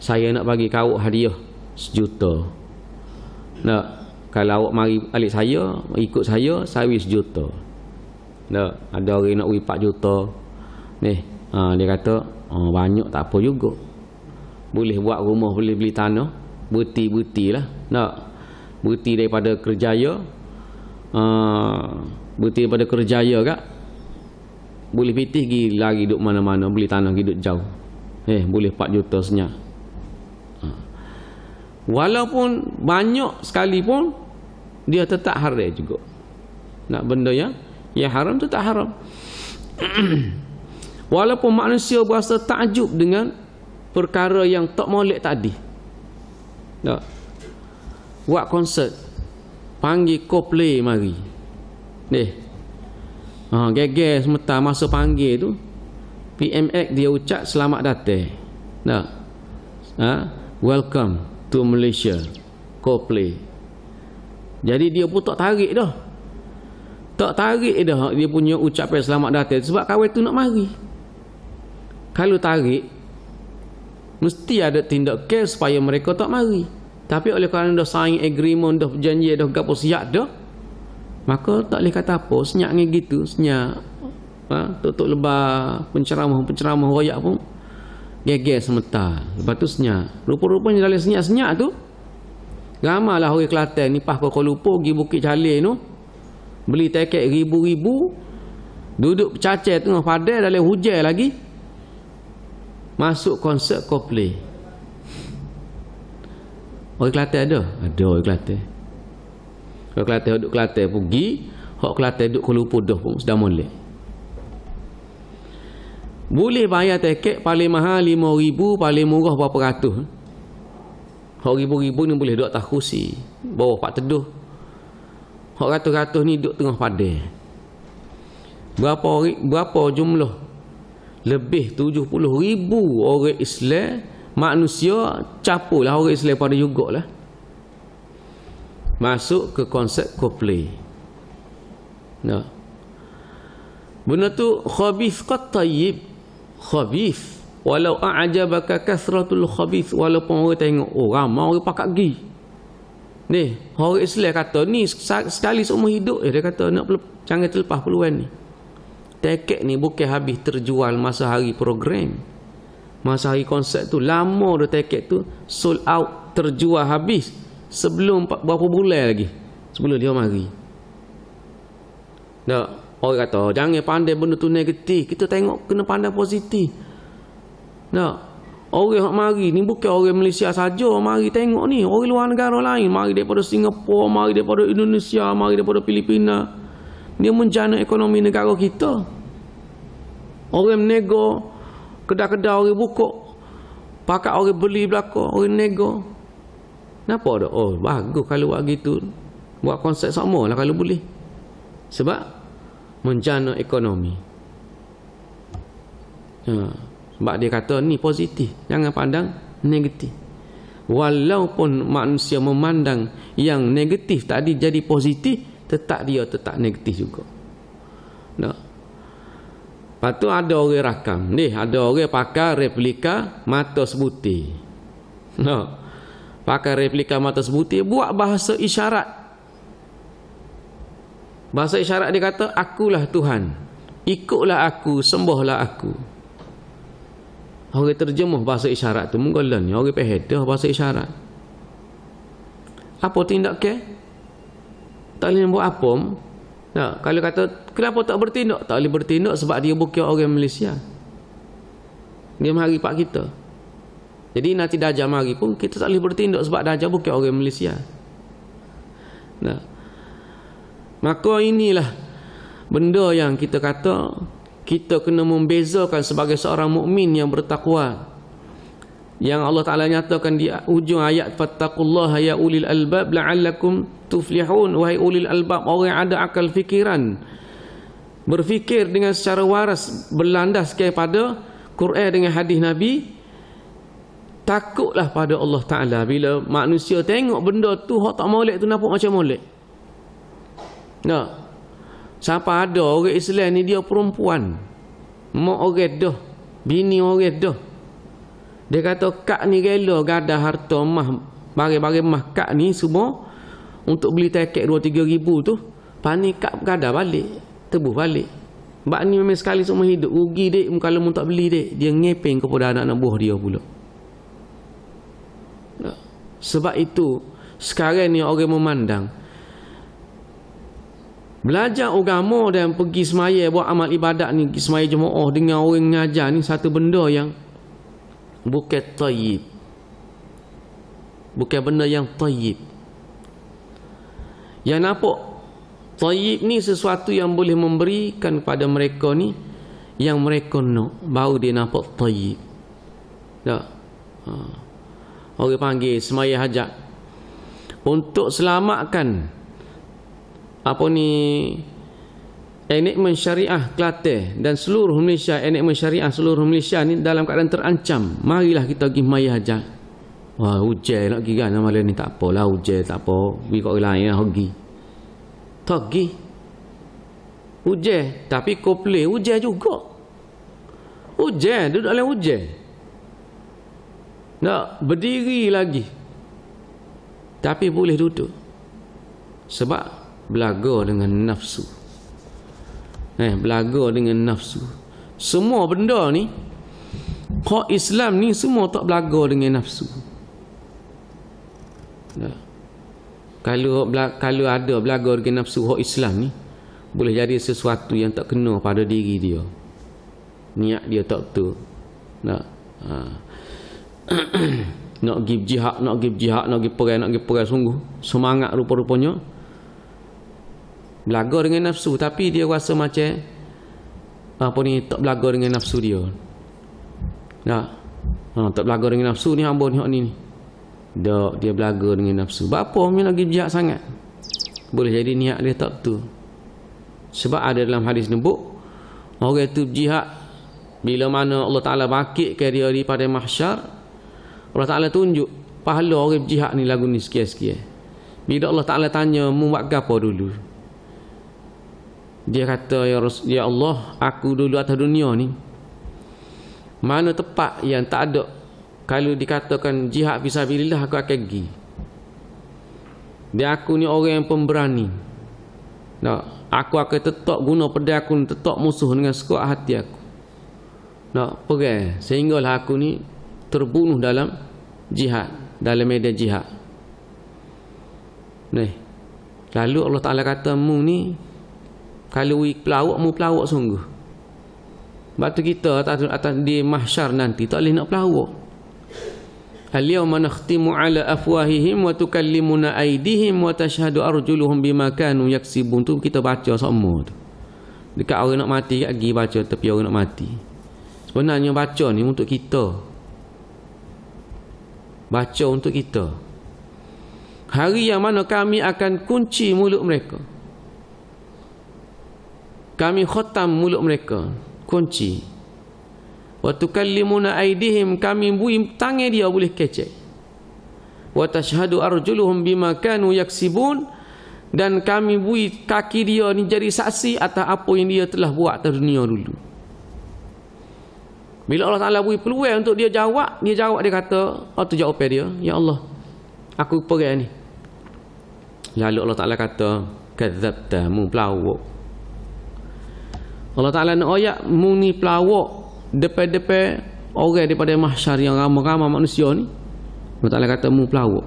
saya nak bagi kau hadiah sejuta nak kalau awak mari alik saya ikut saya saya sejuta nak ada orang nak wipak juta ni ha, dia kata oh, banyak tak apa juga boleh buat rumah boleh beli tanah buti-buti lah nak buti daripada kerjaya uh, Berhenti pada kerjaya kak Boleh pitih pergi lari duduk mana-mana Beli tanah hidup jauh Eh boleh 4 juta senyap ha. Walaupun banyak sekali pun Dia tetap haram juga Nak benda yang ya haram tu tak haram Walaupun manusia berasa takjub dengan Perkara yang tak molek tadi Tak Buat konsert Panggil kau play mari Deh. Ha, geger semata masa panggil tu. PMX dia ucap selamat datang. Nah. Ha? Welcome to Malaysia. Coplay. Jadi dia pun tak tarik dah. Tak tarik dah dia punya ucapan selamat datang sebab kawan tu nak mari. Kalau tarik mesti ada tindak care supaya mereka tak mari. Tapi oleh kerana dah sign agreement, dah janji, dah gapo siap dah, maka tak boleh kata apa senyap ni gitu senyap ha? tutup lebar penceramah penceramah royak pun geger sementar lepas tu senyap rupa-rupanya dalam senyap-senyap tu ramalah orang Kelantan ni pas kau lupa pergi Bukit Calir tu beli teket ribu-ribu duduk cacai tengah padai dalam hujan lagi masuk konsert Coldplay orang Kelantan ada? ada orang Kelantan kalau Kelantan duduk Kelantan pergi, hak Kelantan duduk Kuala Lumpur dah pun sudah boleh. Boleh bayar tiket paling mahal 5000 paling murah berapa ratus. Hak ribu-ribu ni boleh duduk atas kursi, bawah pak teduh. Hak ratus-ratus ni duduk tengah padang. Berapa berapa jumlah? Lebih 70000 orang Islam manusia capulah orang Islam pada jugaklah masuk ke konsep couple. No. Benda tu khabith qat tayyib. Khabith. Walau a'jabaka kathratul khabith. walau orang tengok, oh ramai orang pakat gi. Ni, orang Islam kata ni sekali seumur hidup dia kata nak jangan terlepas peluang ni. Tekek ni bukan habis terjual masa hari program. Masa hari konsep tu lama dah tekek tu sold out terjual habis sebelum berapa bulan lagi sebelum dia mari nak orang kata jangan pandai benda tu negatif kita tengok kena pandai positif nak orang yang mari ni bukan orang Malaysia saja mari tengok ni orang luar negara lain mari daripada Singapura mari daripada Indonesia mari daripada Filipina dia menjana ekonomi negara kita orang menego kedai-kedai orang buka pakat orang beli belakang orang negara Kenapa tak? Oh, bagus kalau buat gitu. Buat konsep sama lah kalau boleh. Sebab menjana ekonomi. Ha. Sebab dia kata ni positif. Jangan pandang negatif. Walaupun manusia memandang yang negatif tadi jadi positif, tetap dia tetap negatif juga. Nah. Lepas tu ada orang rakam. Ni ada orang pakai replika mata sebutir. No pakai replika mata sebuti buat bahasa isyarat bahasa isyarat dia kata akulah Tuhan ikutlah aku sembahlah aku orang terjemuh bahasa isyarat tu mungkin lain orang pehedah bahasa isyarat apa tindak ke tak boleh buat apa nah, kalau kata kenapa tak bertindak tak boleh bertindak sebab dia bukan orang Malaysia dia mari pak kita jadi nanti dah jam hari pun kita tak boleh bertindak sebab dah bukan orang Malaysia. Nah. Maka inilah benda yang kita kata kita kena membezakan sebagai seorang mukmin yang bertakwa. Yang Allah Taala nyatakan di ujung ayat fattaqullaha ya ulil albab la'allakum tuflihun wahai ulil albab orang yang ada akal fikiran berfikir dengan secara waras berlandaskan kepada Quran dengan hadis Nabi takutlah pada Allah Ta'ala bila manusia tengok benda tu hak tak molek tu nampak macam molek tak siapa ada orang Islam ni dia perempuan mak orang dah bini orang dah dia kata kak ni rela gadah harta mah bagi-bagi mah kak ni semua untuk beli tiket dua tiga ribu tu pani kak gadah balik tebus balik sebab ni memang sekali semua hidup ugi dek kalau pun tak beli dek dia ngeping kepada anak-anak buah dia pula sebab itu sekarang ni orang memandang Belajar agama dan pergi semaya buat amal ibadat ni semaya jemaah dengan orang ngajar ni satu benda yang bukan tayyib. Bukan benda yang tayyib. Yang nampak tayyib ni sesuatu yang boleh memberikan kepada mereka ni yang mereka nak baru dia nampak tayyib. Tak? Ha. Orang panggil semaya hajat Untuk selamatkan Apa ni Enikmen syariah Kelantan dan seluruh Malaysia Enikmen syariah seluruh Malaysia ni dalam keadaan terancam Marilah kita pergi semaya hajat Wah ujian nak pergi kan malam ni tak apalah ujian tak apa Pergi kok lain lah pergi Tak pergi Ujian tapi kau play ujian juga Ujian duduk dalam ujian nak berdiri lagi. Tapi boleh duduk. Sebab belaga dengan nafsu. Eh, belaga dengan nafsu. Semua benda ni, kok Islam ni semua tak belaga dengan nafsu. Nah. Kalau kalau ada belaga dengan nafsu hak Islam ni, boleh jadi sesuatu yang tak kena pada diri dia. Niat dia tak betul. Nah. Ha nak give jihad, nak give jihad, nak give perang, nak give perang sungguh. Semangat rupa-rupanya. Belaga dengan nafsu tapi dia rasa macam apa ni tak belaga dengan nafsu dia. Nah. Ha, tak belaga dengan nafsu ni hamba ni hak ni. Dak dia belaga dengan nafsu. apa dia nak give jihad sangat. Boleh jadi niat dia tak tu Sebab ada dalam hadis nubuk orang tu jihad bila mana Allah Taala bakitkan dia di padang mahsyar Allah Ta'ala tunjuk pahala orang jihad ni lagu ni sekian-sekian bila Allah Ta'ala tanya membuat apa dulu dia kata ya, Ras- ya Allah aku dulu atas dunia ni mana tepat yang tak ada kalau dikatakan jihad fisabilillah aku akan pergi dia aku ni orang yang pemberani nah, aku akan tetap guna pedang aku ni tetap musuh dengan sekuat hati aku nak pergi sehinggalah aku ni terbunuh dalam jihad dalam medan jihad. Nih. Lalu Allah Taala kata mu ni kalau pelawak mu pelawak sungguh. Batu kita atas di mahsyar nanti tak boleh nak pelawak. Al-yawma ala afwahihim wa tukallimuna aidihim wa tashhadu arjuluhum bima kanu yaksibun tu kita baca semua tu. Dekat orang nak mati kat pergi baca tepi orang nak mati. Sebenarnya baca ni untuk kita baca untuk kita hari yang mana kami akan kunci mulut mereka kami khatam mulut mereka kunci wa tukallimuna aidihim kami bui tangan dia boleh kecek Waktu tashhadu arjuluhum bima kanu yaksibun dan kami bui kaki dia ni jadi saksi atas apa yang dia telah buat dunia dulu bila Allah Ta'ala beri peluang untuk dia jawab, dia jawab, dia kata, oh tu jawapan dia, Ya Allah, aku pergi ni. Lalu Allah Ta'ala kata, Kadzabta mu pelawak. Allah Ta'ala nak ayak, mu ni pelawak, depan-depan orang daripada mahsyar yang ramah-ramah manusia ni. Allah Ta'ala kata, mu pelawak.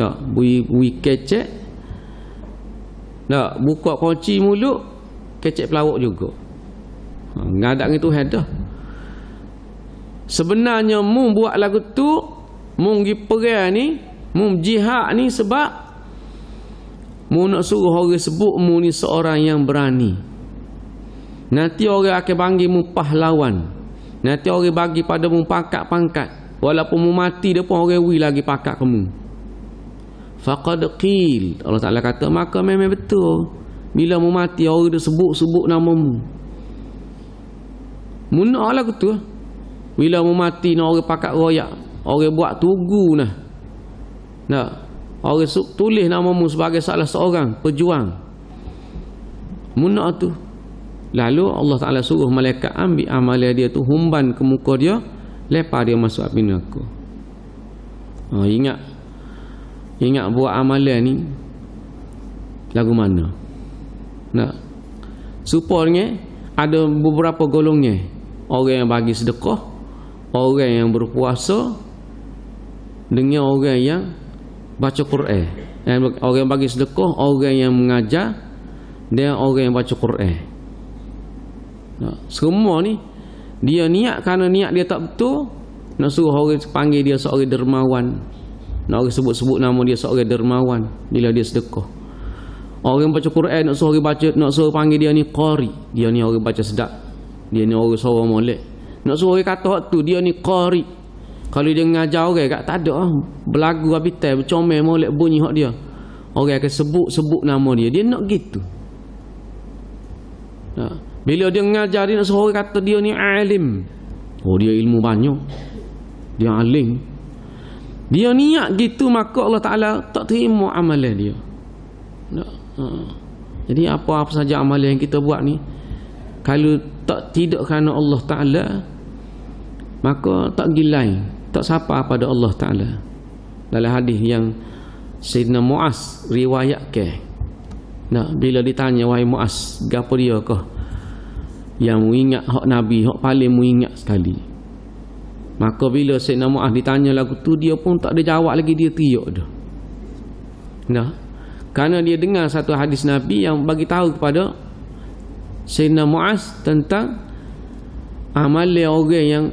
Tak, bui, bui kecek. Tak, buka kunci mulut, kecek pelawak juga. Ha, ngadak ni tu hadah sebenarnya mu buat lagu tu mu pergi perang ni mu jihad ni sebab mu nak suruh orang sebut mu ni seorang yang berani nanti orang akan panggil mu pahlawan nanti orang bagi pada mu pangkat-pangkat walaupun mu mati dia pun orang wi lagi pangkat kamu faqad qil Allah Taala kata maka memang betul bila mu mati orang dia sebut-sebut nama mu mu nak lagu tu bila mau mati nak orang pakat royak, orang buat tugu nah. Nah. Orang tulis nama mu sebagai salah seorang pejuang. Munak tu. Lalu Allah Taala suruh malaikat ambil amal dia tu humban ke muka dia, lepas dia masuk api neraka. Oh, ingat ingat buat amalan ni lagu mana nak supaya ada beberapa golongnya orang yang bagi sedekah orang yang berpuasa dengan orang yang baca Quran. Eh, orang yang bagi sedekah, orang yang mengajar dan orang yang baca Quran. Semua ni dia niat kerana niat dia tak betul nak suruh orang panggil dia seorang dermawan. Nak orang sebut-sebut nama dia seorang dermawan bila dia sedekah. Orang yang baca Quran nak suruh baca nak suruh panggil dia ni qari. Dia ni orang baca sedap. Dia ni orang seorang molek. Nak suruh dia kata waktu dia ni qari. Kalau dia ngajar orang okay, tak ada lah. Belagu habis tel bercomel molek bunyi hak dia. Orang okay, akan sebut-sebut nama dia. Dia nak gitu. Nah. Ha. Bila dia ngajar dia nak suruh orang kata dia ni alim. Oh dia ilmu banyak. Dia alim. Dia niat gitu maka Allah Taala tak terima amalan dia. Nah. Ha. Jadi apa-apa saja amalan yang kita buat ni kalau tak tidak kerana Allah Taala maka tak gilai tak sapa pada Allah Ta'ala dalam hadis yang Sayyidina Mu'az riwayat ke nah, bila ditanya wahai Mu'az gapa dia kah yang mengingat hak Nabi hak paling mengingat sekali maka bila Sayyidina Mu'az ditanya lagu tu dia pun tak ada jawab lagi dia tiuk dah nah kerana dia dengar satu hadis Nabi yang bagi tahu kepada Sayyidina Mu'az tentang amal orang yang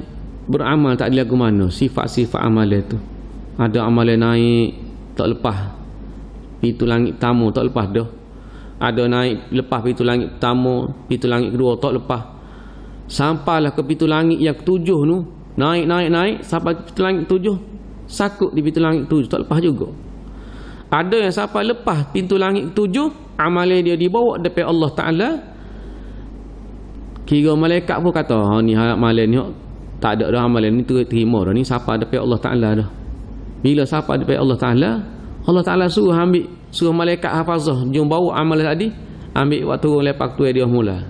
beramal tak ada lagu mana sifat-sifat amalan itu, ada amalan naik tak lepas pintu langit pertama tak lepas dah ada naik lepas pintu langit pertama pintu langit kedua tak lepas sampailah ke pintu langit yang ketujuh nu naik naik naik sampai pintu langit ketujuh sakut di pintu langit ketujuh tak lepas juga ada yang sampai lepas pintu langit ketujuh amalan dia dibawa daripada Allah Ta'ala kira malaikat pun kata ha, ni hal malam ni tak ada dah amalan ni terima dah ni siapa ada daripada Allah Ta'ala dah bila siapa ada daripada Allah Ta'ala Allah Ta'ala suruh ambil suruh malaikat hafazah jom bawa amalan tadi ambil waktu turun lepak tu dia mula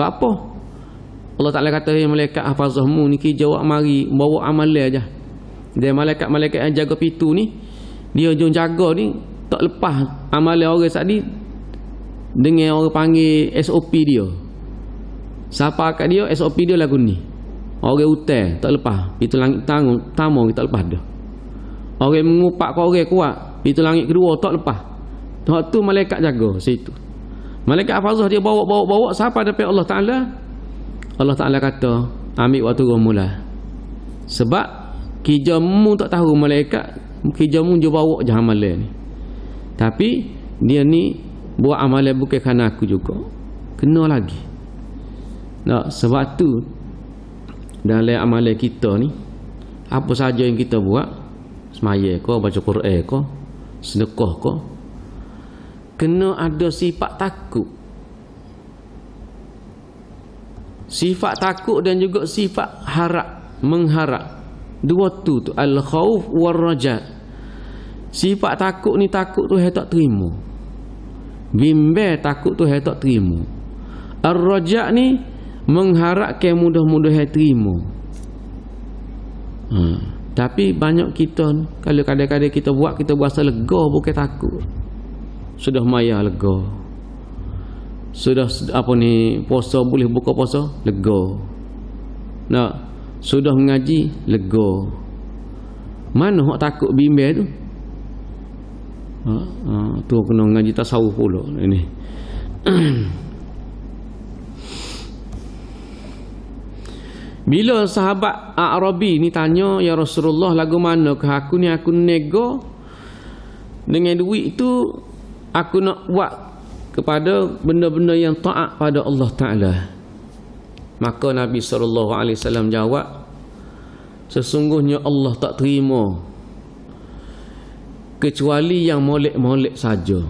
apa Allah Ta'ala kata hey, malaikat hafazah mu ni jawab mari bawa amalan aja. dia malaikat-malaikat yang jaga pintu ni dia jom jaga ni tak lepas amalan orang tadi dengan orang panggil SOP dia Siapa kat dia SOP dia lagu ni. Orang hutan tak lepas. Pintu langit tangung tamo kita lepas dia. Orang mengupak kau orang kuat. Pintu langit kedua tak lepas. Tok tu malaikat jaga situ. Malaikat Hafazah dia bawa bawa bawa siapa dapat Allah Taala. Allah Taala kata, ambil waktu kau mula. Sebab kijamu tak tahu malaikat kijamu je bawa je amalan ni. Tapi dia ni buat amalan bukan kerana aku juga. Kena lagi. Nah, sebab tu dalam amalan kita ni apa saja yang kita buat semaya ke, baca Quran ke sedekah ke kena ada sifat takut sifat takut dan juga sifat harap mengharap dua tu tu al-khawf war raja sifat takut ni takut tu hai tak terima bimbe takut tu hai tak terima al-raja ni mengharapkan mudah-mudah terima ha. tapi banyak kita kalau kadang-kadang kita buat kita berasa lega bukan takut sudah maya lega sudah apa ni puasa boleh buka puasa lega nak sudah mengaji lega mana hok takut bimbel tu ha, ha tu kena mengaji tasawuf pula ini Bila sahabat Arabi ni tanya ya Rasulullah lagu mana ke aku ni aku nego dengan duit tu aku nak buat kepada benda-benda yang taat pada Allah Taala. Maka Nabi sallallahu alaihi wasallam jawab sesungguhnya Allah tak terima kecuali yang molek-molek saja.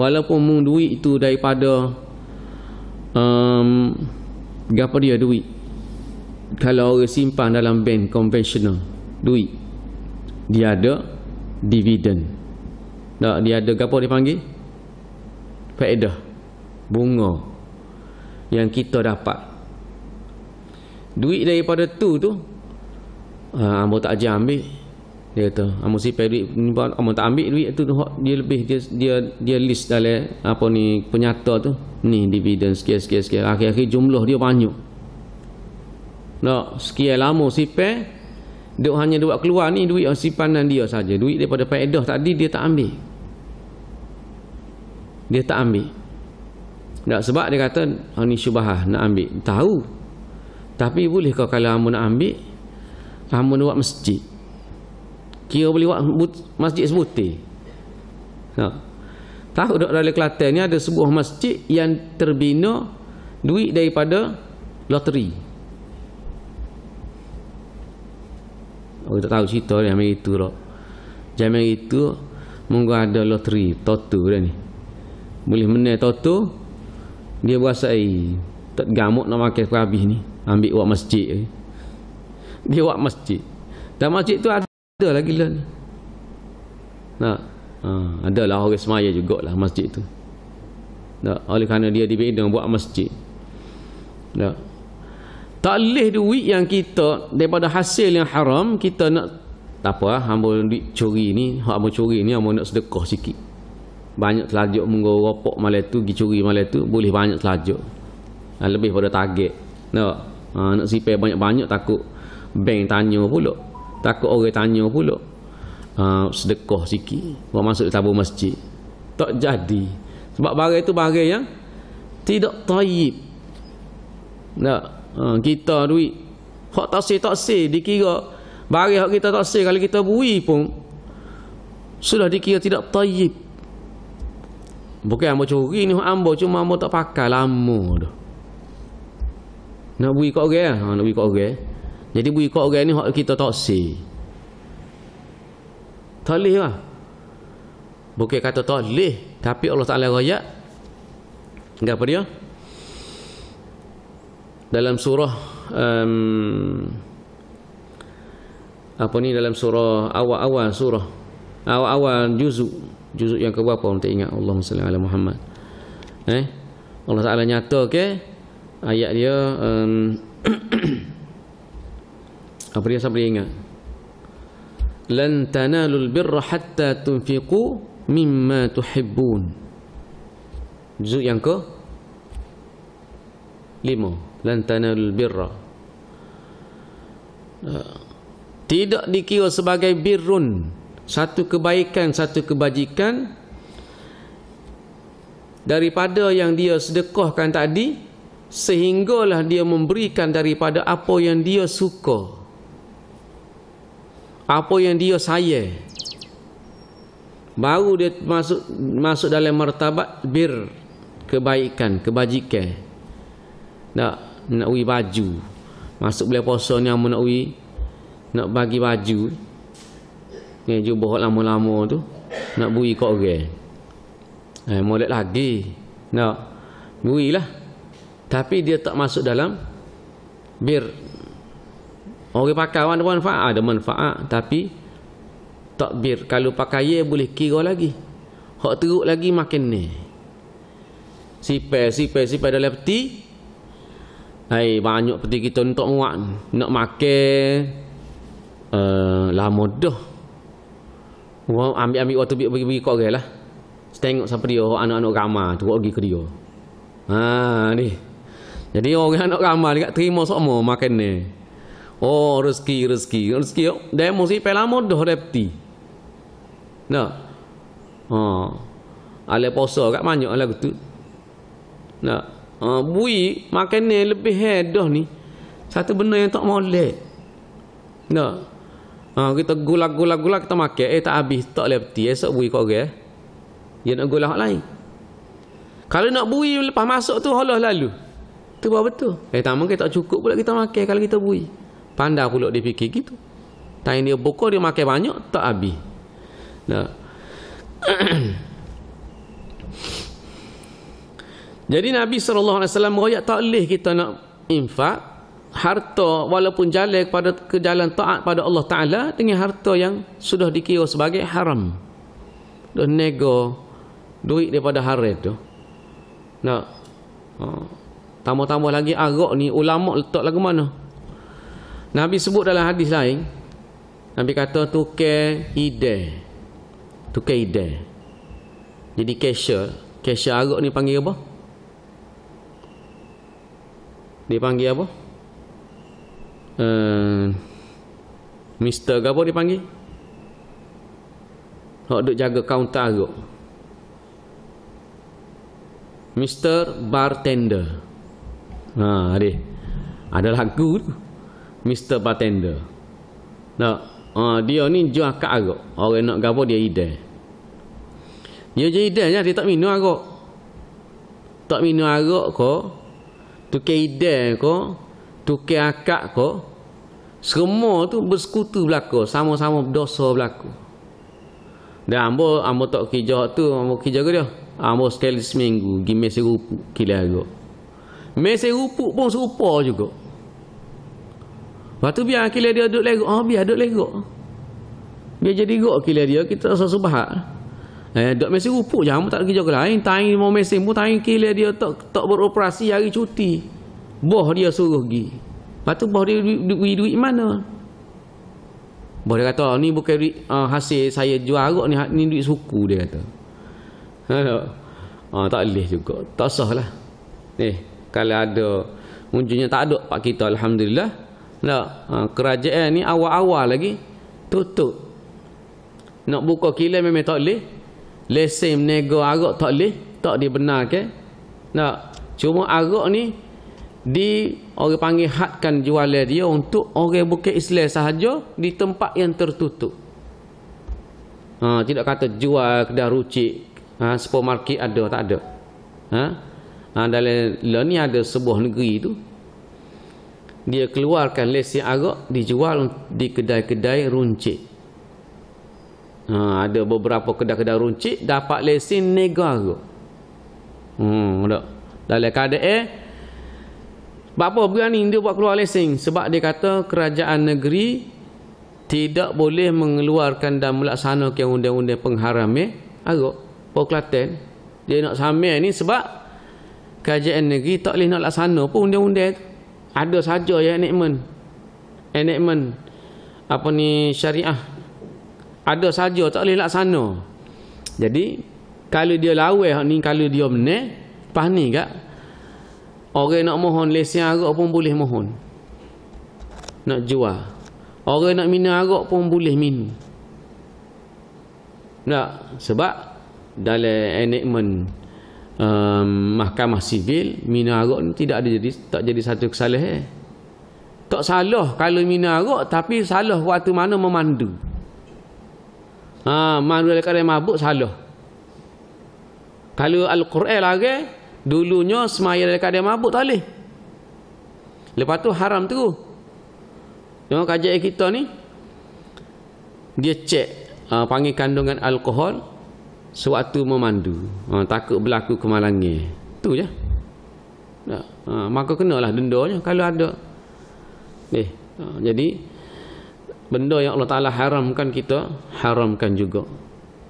Walaupun mung duit itu daripada um, gapo dia duit kalau orang simpan dalam bank konvensional duit dia ada dividen tak dia ada apa dipanggil faedah bunga yang kita dapat duit daripada tu tu ah, ambo tak aja ambil dia kata ambo si duit ambo tak ambil duit tu, tu dia lebih dia dia dia list dalam apa ni penyata tu ni dividen sekian sekian sekian akhir-akhir jumlah dia banyak No, sekian lama sipan dia hanya dia buat keluar ni duit yang simpanan dia saja. Duit daripada faedah tadi dia tak ambil. Dia tak ambil. Tak sebab dia kata oh, ni syubhah nak ambil. Tahu. Tapi boleh kau kalau kamu nak ambil kamu buat masjid. Kira boleh buat but, masjid sebuti. Tak. Tahu dok dalam Kelantan ni ada sebuah masjid yang terbina duit daripada loteri. Orang tak tahu cerita dia ambil itu lah. Zaman itu Mungkin ada loteri Toto dia ni Boleh menang Toto Dia berasa eh, Tak gamuk nak makan sekarang ni Ambil buat masjid eh. Dia buat masjid Dan masjid tu ada, ada lagi lah ni Tak ha, Ada lah orang semaya jugalah masjid tu Tak Oleh kerana dia dibina buat masjid Tak tak boleh duit yang kita daripada hasil yang haram kita nak tak apa ah hamba duit curi ni, hamba curi ni hamba nak sedekah sikit. Banyak selajuk munggu ropok malam tu pergi curi malam tu boleh banyak selajuk. Ah, lebih pada target. Nak ha, nak sipai banyak-banyak takut bank tanya pula. Takut orang tanya pula. Ah, ha, sedekah sikit buat masuk tabung masjid. Tak jadi. Sebab barang itu barang yang tidak taib. Nak ha, kita duit hak tak tak sih dikira bagi hak kita tak sih kalau kita bui pun sudah dikira tidak tayyib bukan ambo curi ni ambo cuma ambo tak pakai lama dah nak bui kok orang ha, nak bui kok orang jadi bui kok orang ni hak kita tak sih tak lah bukan kata tak tapi Allah Ta'ala raya enggak apa dia dalam surah um, apa ni dalam surah awal-awal surah awal-awal juzuk juzuk yang ke berapa orang tak ingat Allah salli ala Muhammad eh Allah Taala nyata okay? ayat dia um, apa dia sampai ingat lan tanalul birra hatta tunfiqu mimma tuhibbun juzuk yang ke lima lan tanal birra ah. tidak dikira sebagai birrun satu kebaikan satu kebajikan daripada yang dia sedekahkan tadi sehinggalah dia memberikan daripada apa yang dia suka apa yang dia sayang baru dia masuk masuk dalam martabat bir kebaikan kebajikan nah nak ui baju masuk boleh puasa ni amun nak ui nak bagi baju ni eh, jubah lama-lama tu nak bui kok orang eh molek lagi nak bui lah tapi dia tak masuk dalam bir orang pakai ada manfaat ada manfaat tapi tak bir kalau pakai ye boleh kira lagi hak teruk lagi makin ni sipe sipe sipe dalam peti Hai banyak peti kita untuk muat nak makan uh, lama dah. Wo ambil ambil waktu bagi bagi kok gelah. Tengok siapa dia anak-anak kama tu kau gigi dia. ah ni. Jadi orang anak kama dekat terima semua makan ni. Oh rezeki rezeki rezeki yo. Dia mesti pe lama dah repti. Nah. Ha. Ale poso kat banyak lagu gitu, Nah. Ha, bui makan lebih hedah ni. Satu benda yang tak molek. Nah. Ha, kita gula-gula-gula kita makan eh tak habis, tak leh peti. Esok bui kau ke. Eh. Dia nak gula hak lain. Kalau nak bui lepas masuk tu halah lalu. Tu buat betul. Eh tamang kita tak cukup pula kita makan kalau kita bui. Pandai pula dia fikir gitu. Tain dia buka dia makan banyak tak habis. Nah. Jadi Nabi SAW meroyak tak boleh kita nak infak harta walaupun jalan kepada kejalan taat pada Allah Taala dengan harta yang sudah dikira sebagai haram. Dan nego duit daripada haram tu. Nak ha, tambah-tambah lagi arak ni ulama letak lagi mana? Nabi sebut dalam hadis lain Nabi kata tukar ide. Tukar ide. Jadi cashier, cashier arak ni panggil apa? dia panggil apa uh, mister ke apa dia panggil hok duk jaga kaunter tu mister bartender ha adik ada lagu tu mister bartender nak no. uh, ha, dia ni jual kat arok orang nak gapo dia ide dia je ide dia tak minum arok tak minum arok kok tukar ide ko tukar akak ko semua tu bersekutu belako sama-sama berdosa belako dan ambo ambo tok kerja tu ambo kerja ke dia ambo sekali seminggu gi mesti rupu kilah go mesti rupu pun serupa juga Lepas tu biar kilah dia duduk lego, oh biar duduk lego. Biar jadi gok kilah dia, kita rasa subahak. Eh, dok mesti rupuk jam tak kerja jaga lain. Tain mau mesin pun tain kira dia tak tak beroperasi hari cuti. Boh dia suruh pergi. Lepas tu boh dia duit, duit mana? Boh dia kata oh, ni bukan duit uh, hasil saya jual arok ni, ha, ni duit suku dia kata. Ha, ha, tak boleh juga. Tak sah lah. Eh, kalau ada munculnya tak ada pak kita alhamdulillah. Tak. Lah, ha, ah, kerajaan ni awal-awal lagi tutup. Nak buka kilang memang tak boleh lesen menego arak tak leh tak dibenarkan nak cuma arak ni di orang panggil hadkan jualan dia untuk orang bukan Islam sahaja di tempat yang tertutup ha, tidak kata jual kedai rucik ha, supermarket ada tak ada ha? ha dalam lah ni ada sebuah negeri tu dia keluarkan lesi arak dijual di kedai-kedai runcit Ha, ada beberapa kedai-kedai runcit dapat lesen negara. Hmm, tak. Dalam keadaan eh, Bapa berani dia buat keluar lesen sebab dia kata kerajaan negeri tidak boleh mengeluarkan dan melaksanakan undang-undang pengharam eh. Arok, Poklaten. Dia nak sambil ni sebab kerajaan negeri tak boleh nak laksana pun undang-undang tu. Ada saja ya enakmen. Enakmen. Apa ni syariah ada saja tak boleh laksana jadi kalau dia lawe ni kalau dia menang pas ni gak orang nak mohon lesen arak pun boleh mohon nak jual orang nak minum arak pun boleh minum Nak sebab dalam enactment um, mahkamah sivil minum arak ni tidak ada jadi tak jadi satu kesalahan tak salah kalau minum arak tapi salah waktu mana memandu Ha, mana dia kata mabuk salah. Kalau Al-Quran lagi, dulunya semaya dia kata mabuk tak boleh. Lepas tu haram tu. Tengok kajian kita ni, dia cek ha, panggil kandungan alkohol sewaktu memandu. Ha, takut berlaku kemalangan. Tu je. Ha, maka kenalah dendanya kalau ada. Eh, ha, jadi, benda yang Allah Ta'ala haramkan kita haramkan juga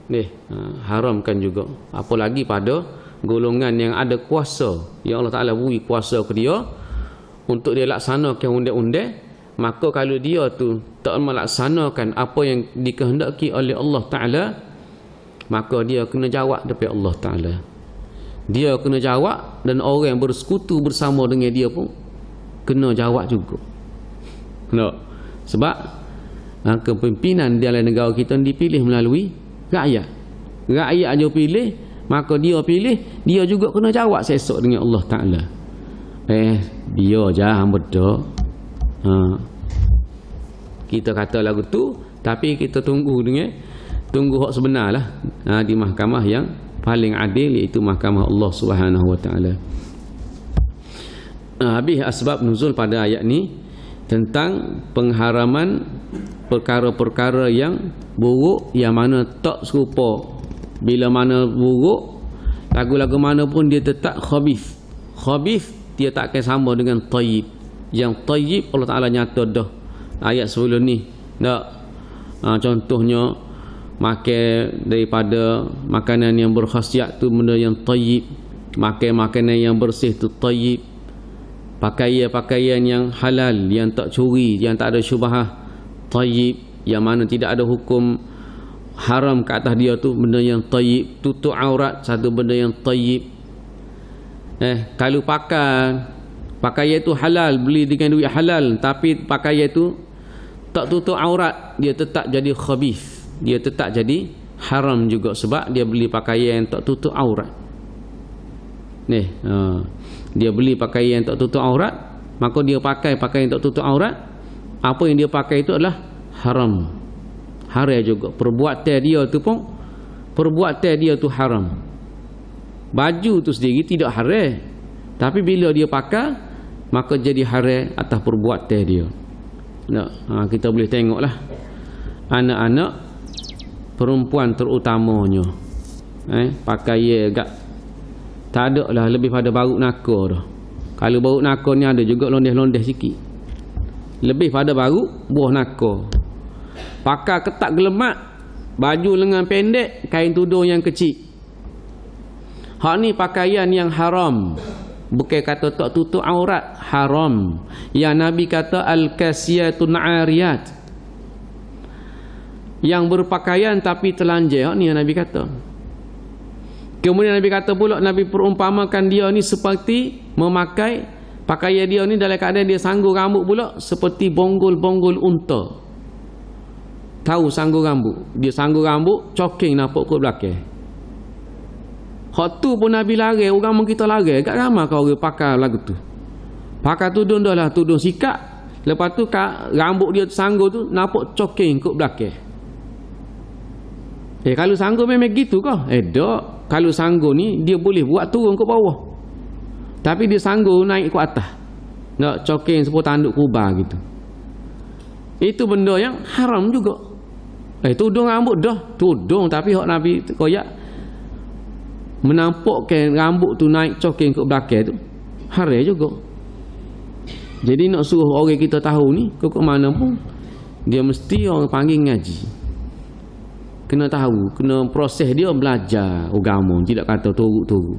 ni ha, haramkan juga apalagi pada golongan yang ada kuasa yang Allah Ta'ala beri kuasa ke dia untuk dia laksanakan undek-undek maka kalau dia tu tak melaksanakan apa yang dikehendaki oleh Allah Ta'ala maka dia kena jawab depan Allah Ta'ala dia kena jawab dan orang yang bersekutu bersama dengan dia pun kena jawab juga no. sebab ha, kepimpinan dalam negara kita dipilih melalui rakyat rakyat dia pilih maka dia pilih dia juga kena jawab sesok dengan Allah Ta'ala eh dia jahat betul ha. kita kata lagu tu tapi kita tunggu dengan tunggu hak sebenar lah ha, di mahkamah yang paling adil iaitu mahkamah Allah Subhanahu Wa Ta'ala ha, habis asbab nuzul pada ayat ni tentang pengharaman perkara-perkara yang buruk yang mana tak serupa bila mana buruk lagu-lagu mana pun dia tetap khabith khabith dia tak akan sama dengan tayyib yang tayyib Allah Ta'ala nyata dah ayat sebelum ni nak ha, contohnya makan daripada makanan yang berkhasiat tu benda yang tayyib makan makanan yang bersih tu tayyib pakaian-pakaian yang halal yang tak curi, yang tak ada syubahah tayyib, yang mana tidak ada hukum haram ke atas dia tu, benda yang tayyib tutup aurat, satu benda yang tayyib eh, kalau pakai pakaian itu halal beli dengan duit halal, tapi pakaian itu tak tutup aurat dia tetap jadi khabif dia tetap jadi haram juga sebab dia beli pakaian yang tak tutup aurat ni, eh, haa uh dia beli pakaian yang tak tutup aurat maka dia pakai pakaian yang tak tutup aurat apa yang dia pakai itu adalah haram haram juga perbuatan dia tu pun perbuatan dia tu haram baju itu sendiri tidak haram tapi bila dia pakai maka jadi haram atas perbuatan dia Nah, ha, kita boleh tengoklah anak-anak perempuan terutamanya eh pakai gak ya, tak ada lah lebih pada baru nakor dah. Kalau baru nakor ni ada juga londeh-londeh sikit. Lebih pada baru buah nakor. Pakar ketak gelemak, baju lengan pendek, kain tudung yang kecil. Hak ni pakaian yang haram. Bukan kata tak tutup aurat, haram. Yang Nabi kata al-kasiyatu na'ariyat. Yang berpakaian tapi telanjang, ni yang Nabi kata. Kemudian Nabi kata pula Nabi perumpamakan dia ni seperti memakai pakaian dia ni dalam keadaan dia sanggul rambut pula seperti bonggol-bonggol unta. Tahu sanggul rambut. Dia sanggul rambut, coking nampak kot belakang. Hak tu pun Nabi lari, orang pun kita lari. Gak ramah kau orang pakai lagu tu. Pakai tudung dah lah, tudung sikap. Lepas tu kak, rambut dia sanggul tu nampak coking kot belakang. Eh kalau sanggul memang gitu kah? Eh dok kalau sanggup ni dia boleh buat turun ke bawah tapi dia sanggup naik ke atas nak coking sepuluh tanduk kubah gitu itu benda yang haram juga eh tudung rambut dah tudung tapi hak Nabi koyak menampukkan rambut tu naik coking ke belakang tu haram juga jadi nak suruh orang kita tahu ni ke mana pun dia mesti orang panggil ngaji kena tahu kena proses dia belajar agama tidak kata turuk-turuk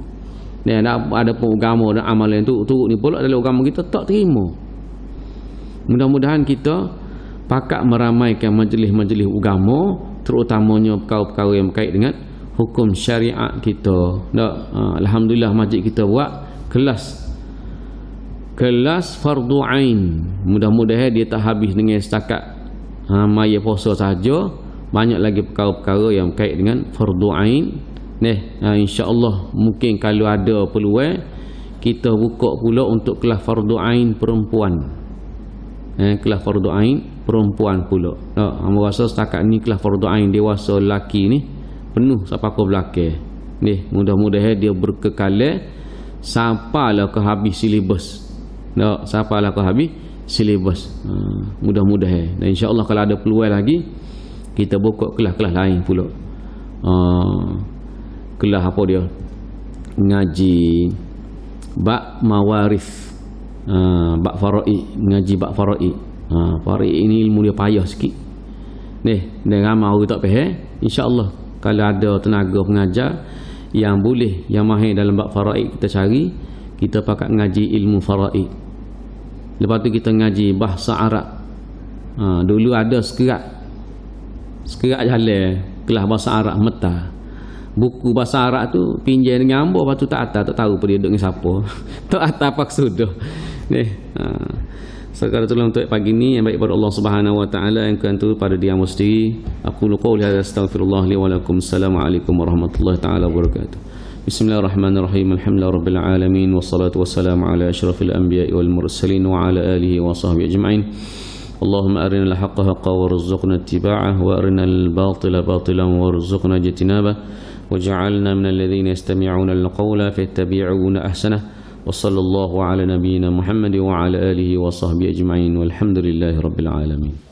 ni ada ada pun agama dan amalan turuk-turuk ni pula dalam agama kita tak terima mudah-mudahan kita pakat meramaikan majlis-majlis agama terutamanya perkara-perkara yang berkait dengan hukum syariat kita tak? Ha, Alhamdulillah masjid kita buat kelas kelas fardu ain mudah-mudahan dia tak habis dengan setakat ha, maya puasa sahaja banyak lagi perkara-perkara yang berkait dengan fardu ain. Neh, ha, insya-Allah mungkin kalau ada peluang kita buka pula untuk kelas fardu ain perempuan. Eh, kelas fardu ain perempuan pula. Tak, ha, oh, ambo rasa setakat ni kelas fardu ain dewasa lelaki ni penuh sampai ke belakang. Neh, mudah-mudahan dia berkekalan sampailah ke habis silibus. Tak, sampailah ke habis silibus. Uh, mudah-mudahan. Dan insya-Allah kalau ada peluang lagi kita buka kelas-kelas lain pula uh, kelas apa dia ngaji bak mawaris uh, ah, bak faroi ngaji bak faroi uh, ah, faroi ini ilmu dia payah sikit ni dan ramai orang tak payah eh? insyaAllah kalau ada tenaga pengajar yang boleh yang mahir dalam bak faroi kita cari kita pakai ngaji ilmu faroi. lepas tu kita ngaji bahasa Arab ha, dulu ada sekerat Sekerat je halal Kelah bahasa Arab meta Buku bahasa Arab tu pinjam dengan ambo Lepas tak atas Tak tahu pun dia duduk dengan siapa Tak atas paksa tu Ni ha. Sekarang so, tolong untuk pagi ni yang baik pada Allah Subhanahu wa taala yang kan tu pada dia mesti aku lu qauli hadza astaghfirullah li wa lakum assalamualaikum warahmatullahi taala wabarakatuh. Bismillahirrahmanirrahim. Alhamdulillahirabbil alamin wassalatu wassalamu ala asyrafil anbiya wal mursalin wa ala alihi wa sahbihi ajma'in. اللهم أرنا الحق حقا وارزقنا اتباعه وأرنا الباطل باطلا وارزقنا اجتنابه وجعلنا من الذين يستمعون القول فيتبعون أحسنه وصلى الله على نبينا محمد وعلى آله وصحبه أجمعين والحمد لله رب العالمين